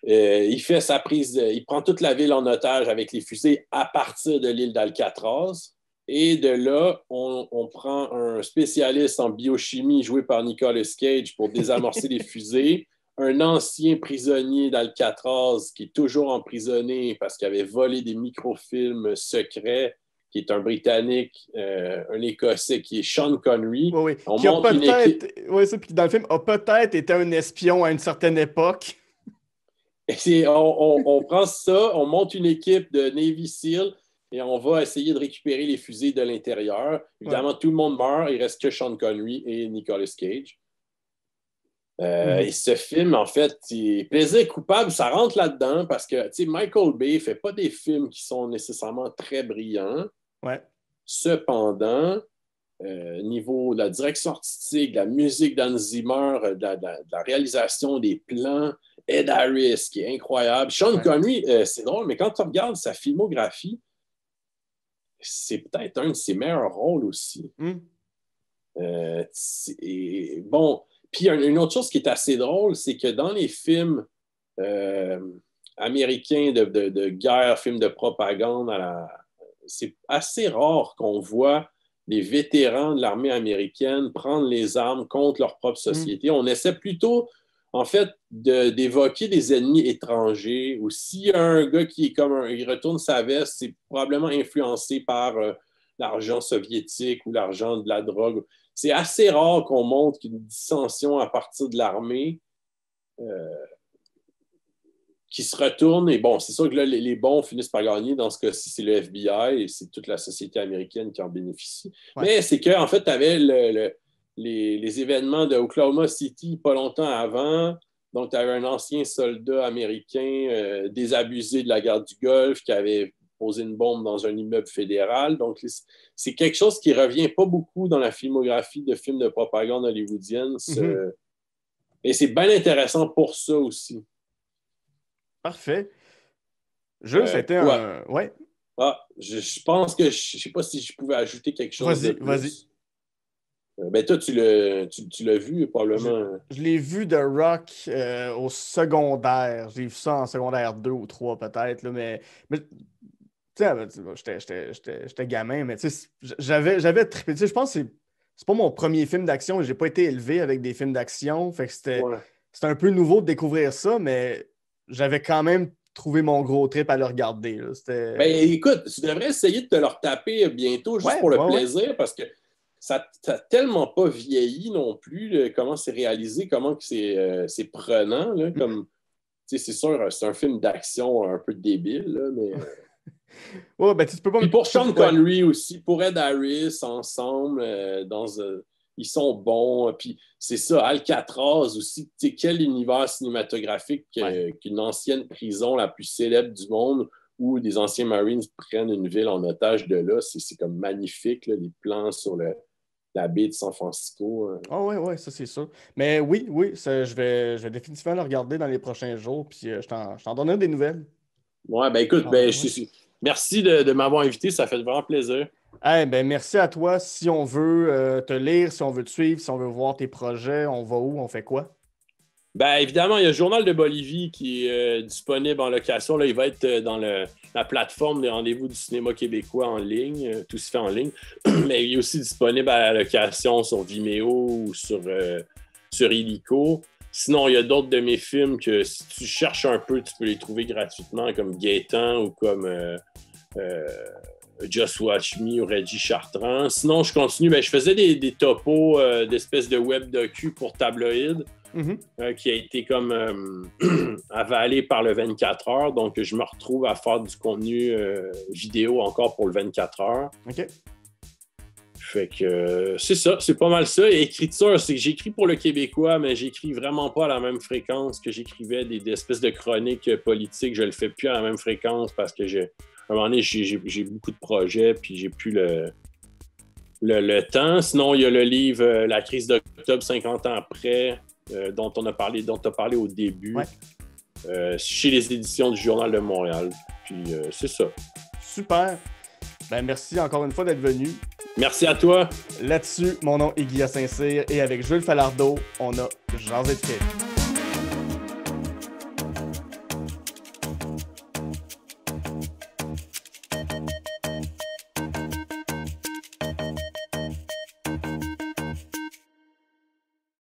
Euh, il fait sa prise, il prend toute la ville en otage avec les fusées à partir de l'île d'Alcatraz. Et de là, on, on, prend un spécialiste en biochimie joué par Nicolas Cage pour désamorcer [LAUGHS] les fusées un ancien prisonnier d'Alcatraz qui est toujours emprisonné parce qu'il avait volé des microfilms secrets, qui est un Britannique, euh, un Écossais, qui est Sean Connery. Oui, qui a peut-être, dans le film, a peut-être été un espion à une certaine époque. [LAUGHS] on, prend ça, on monte une équipe de Navy SEAL et on va essayer de récupérer les fusées de l'intérieur. Évidemment, tout le monde meurt, il reste que Sean Connery et Nicolas Cage. Euh, mm. Et ce film, en fait, il... Plaisir coupable, ça rentre là-dedans parce que Michael Bay fait pas des films qui sont nécessairement très brillants. Cependant, euh, niveau de la direction artistique, de la musique d'Anne Zimmer, euh, de la, réalisation des plans, Ed Harris, qui est incroyable. Sean Connery, euh, c'est drôle, mais quand tu regardes sa filmographie, c'est peut-être un de ses meilleurs rôles aussi. Mm. et, bon, puis une autre chose qui est assez drôle, c'est que dans les films euh, américains de, guerre, films de propagande, c'est assez rare qu'on voit les vétérans de l'armée américaine prendre les armes contre leur propre mm. société. On essaie plutôt, en fait, d'évoquer des ennemis étrangers. Ou s'il y a un gars qui est comme il retourne sa veste, c'est probablement influencé par euh, l'argent soviétique ou l'argent de la drogue c'est assez rare qu'on montre qu'une dissension à partir de l'armée euh, qui se retourne. Et bon, c'est sûr que les, bons finissent par gagner. Dans ce cas-ci, c'est le FBI et c'est toute la société américaine qui en bénéficie. Mais c'est qu'en en fait, tu avais les, événements de Oklahoma City pas longtemps avant. Donc, tu avais un ancien soldat américain euh, désabusé de la guerre du Golfe qui avait poser une bombe dans un immeuble fédéral. Donc, c'est quelque chose qui revient pas beaucoup dans la filmographie de films de propagande hollywoodienne. Mhm. Et c'est bien intéressant pour ça aussi. Parfait. Je, euh, c'était un. Ouais. Ah, je, pense que je ne sais pas si je pouvais ajouter quelque chose. Vas-y, vas-y. Euh, ben, toi, tu l'as, vu probablement. Je, l'ai vu de rock euh, au secondaire. J'ai vu ça en secondaire 2 ou 3 peut-être. mais tu j'étais gamin, mais tu j'avais trippé. Je pense que c'est pas mon premier film d'action. J'ai pas été élevé avec des films d'action. Fait que c'était un peu nouveau de découvrir ça, mais j'avais quand même trouvé mon gros trip à le regarder. Ben, écoute, tu devrais essayer de te le retaper bientôt juste pour le plaisir parce que ça n'a tellement pas vieilli non plus, euh, comment c'est réalisé, comment euh, c'est prenant. Là, mm-hmm. comme, C'est sûr, c'est un film d'action un peu débile, mais. Euh, ouais, ben, Puis pour Sean Connery aussi, pour Ed Harris, ensemble, euh, dans, euh, ils sont bons. Euh, puis c'est ça, Alcatraz aussi. quel univers cinématographique qu'une ancienne prison la plus célèbre du monde où des anciens Marines prennent une ville en otage de là. C'est comme magnifique, les plans sur la baie de San Francisco. Hein. Ah oh, ouais oui, ça c'est sûr. Mais oui, oui, je, vais, je définitivement le regarder dans les prochains jours, puis je t'en donnerai des nouvelles. Ouais, ben écoute, ben, ah, je suis sûr Merci de, m'avoir invité, ça fait vraiment plaisir. ben, merci à toi. Si on veut euh, te lire, si on veut te suivre, si on veut voir tes projets, on va où, on fait quoi? Ben, évidemment, il y a le Journal de Bolivie qui est euh, disponible en location. Là, il va être euh, dans la plateforme des rendez-vous du cinéma québécois en ligne. tout se fait en ligne. [CLEARS THROAT] Mais il est aussi disponible à la location sur Vimeo ou sur, sur Illico. Sinon, il y a d'autres de mes films que si tu cherches un peu, tu peux les trouver gratuitement, comme Gaétan ou comme euh, Just Watch Me ou Reggie Chartrand. Sinon, je continue. mais ben, je faisais des, topos euh, d'espèces de web docu pour tabloïd mhm. euh, qui a été comme [CLEARS THROAT] avalé par le 24 heures. Donc, je me retrouve à faire du contenu vidéo encore pour le 24 heures. OK. Fait que c'est ça, c'est pas mal ça. Et écriture, c'est que j'écris pour le Québécois, mais j'écris vraiment pas à la même fréquence que j'écrivais des, espèces de chroniques politiques. Je le fais plus à la même fréquence parce que j'ai à un moment donné, j'ai beaucoup de projets, puis j'ai plus le, le, temps. Sinon, il y a le livre euh, La crise d'octobre, 50 ans après, euh, dont on a parlé, dont as parlé au début, euh, chez les éditions du Journal de Montréal. Puis c'est ça. Super. Ben, merci encore une fois d'être venu. Merci à toi. Là-dessus, mon nom est Guillaume Saint-Cyr et avec Jules Falardeau, on a Jean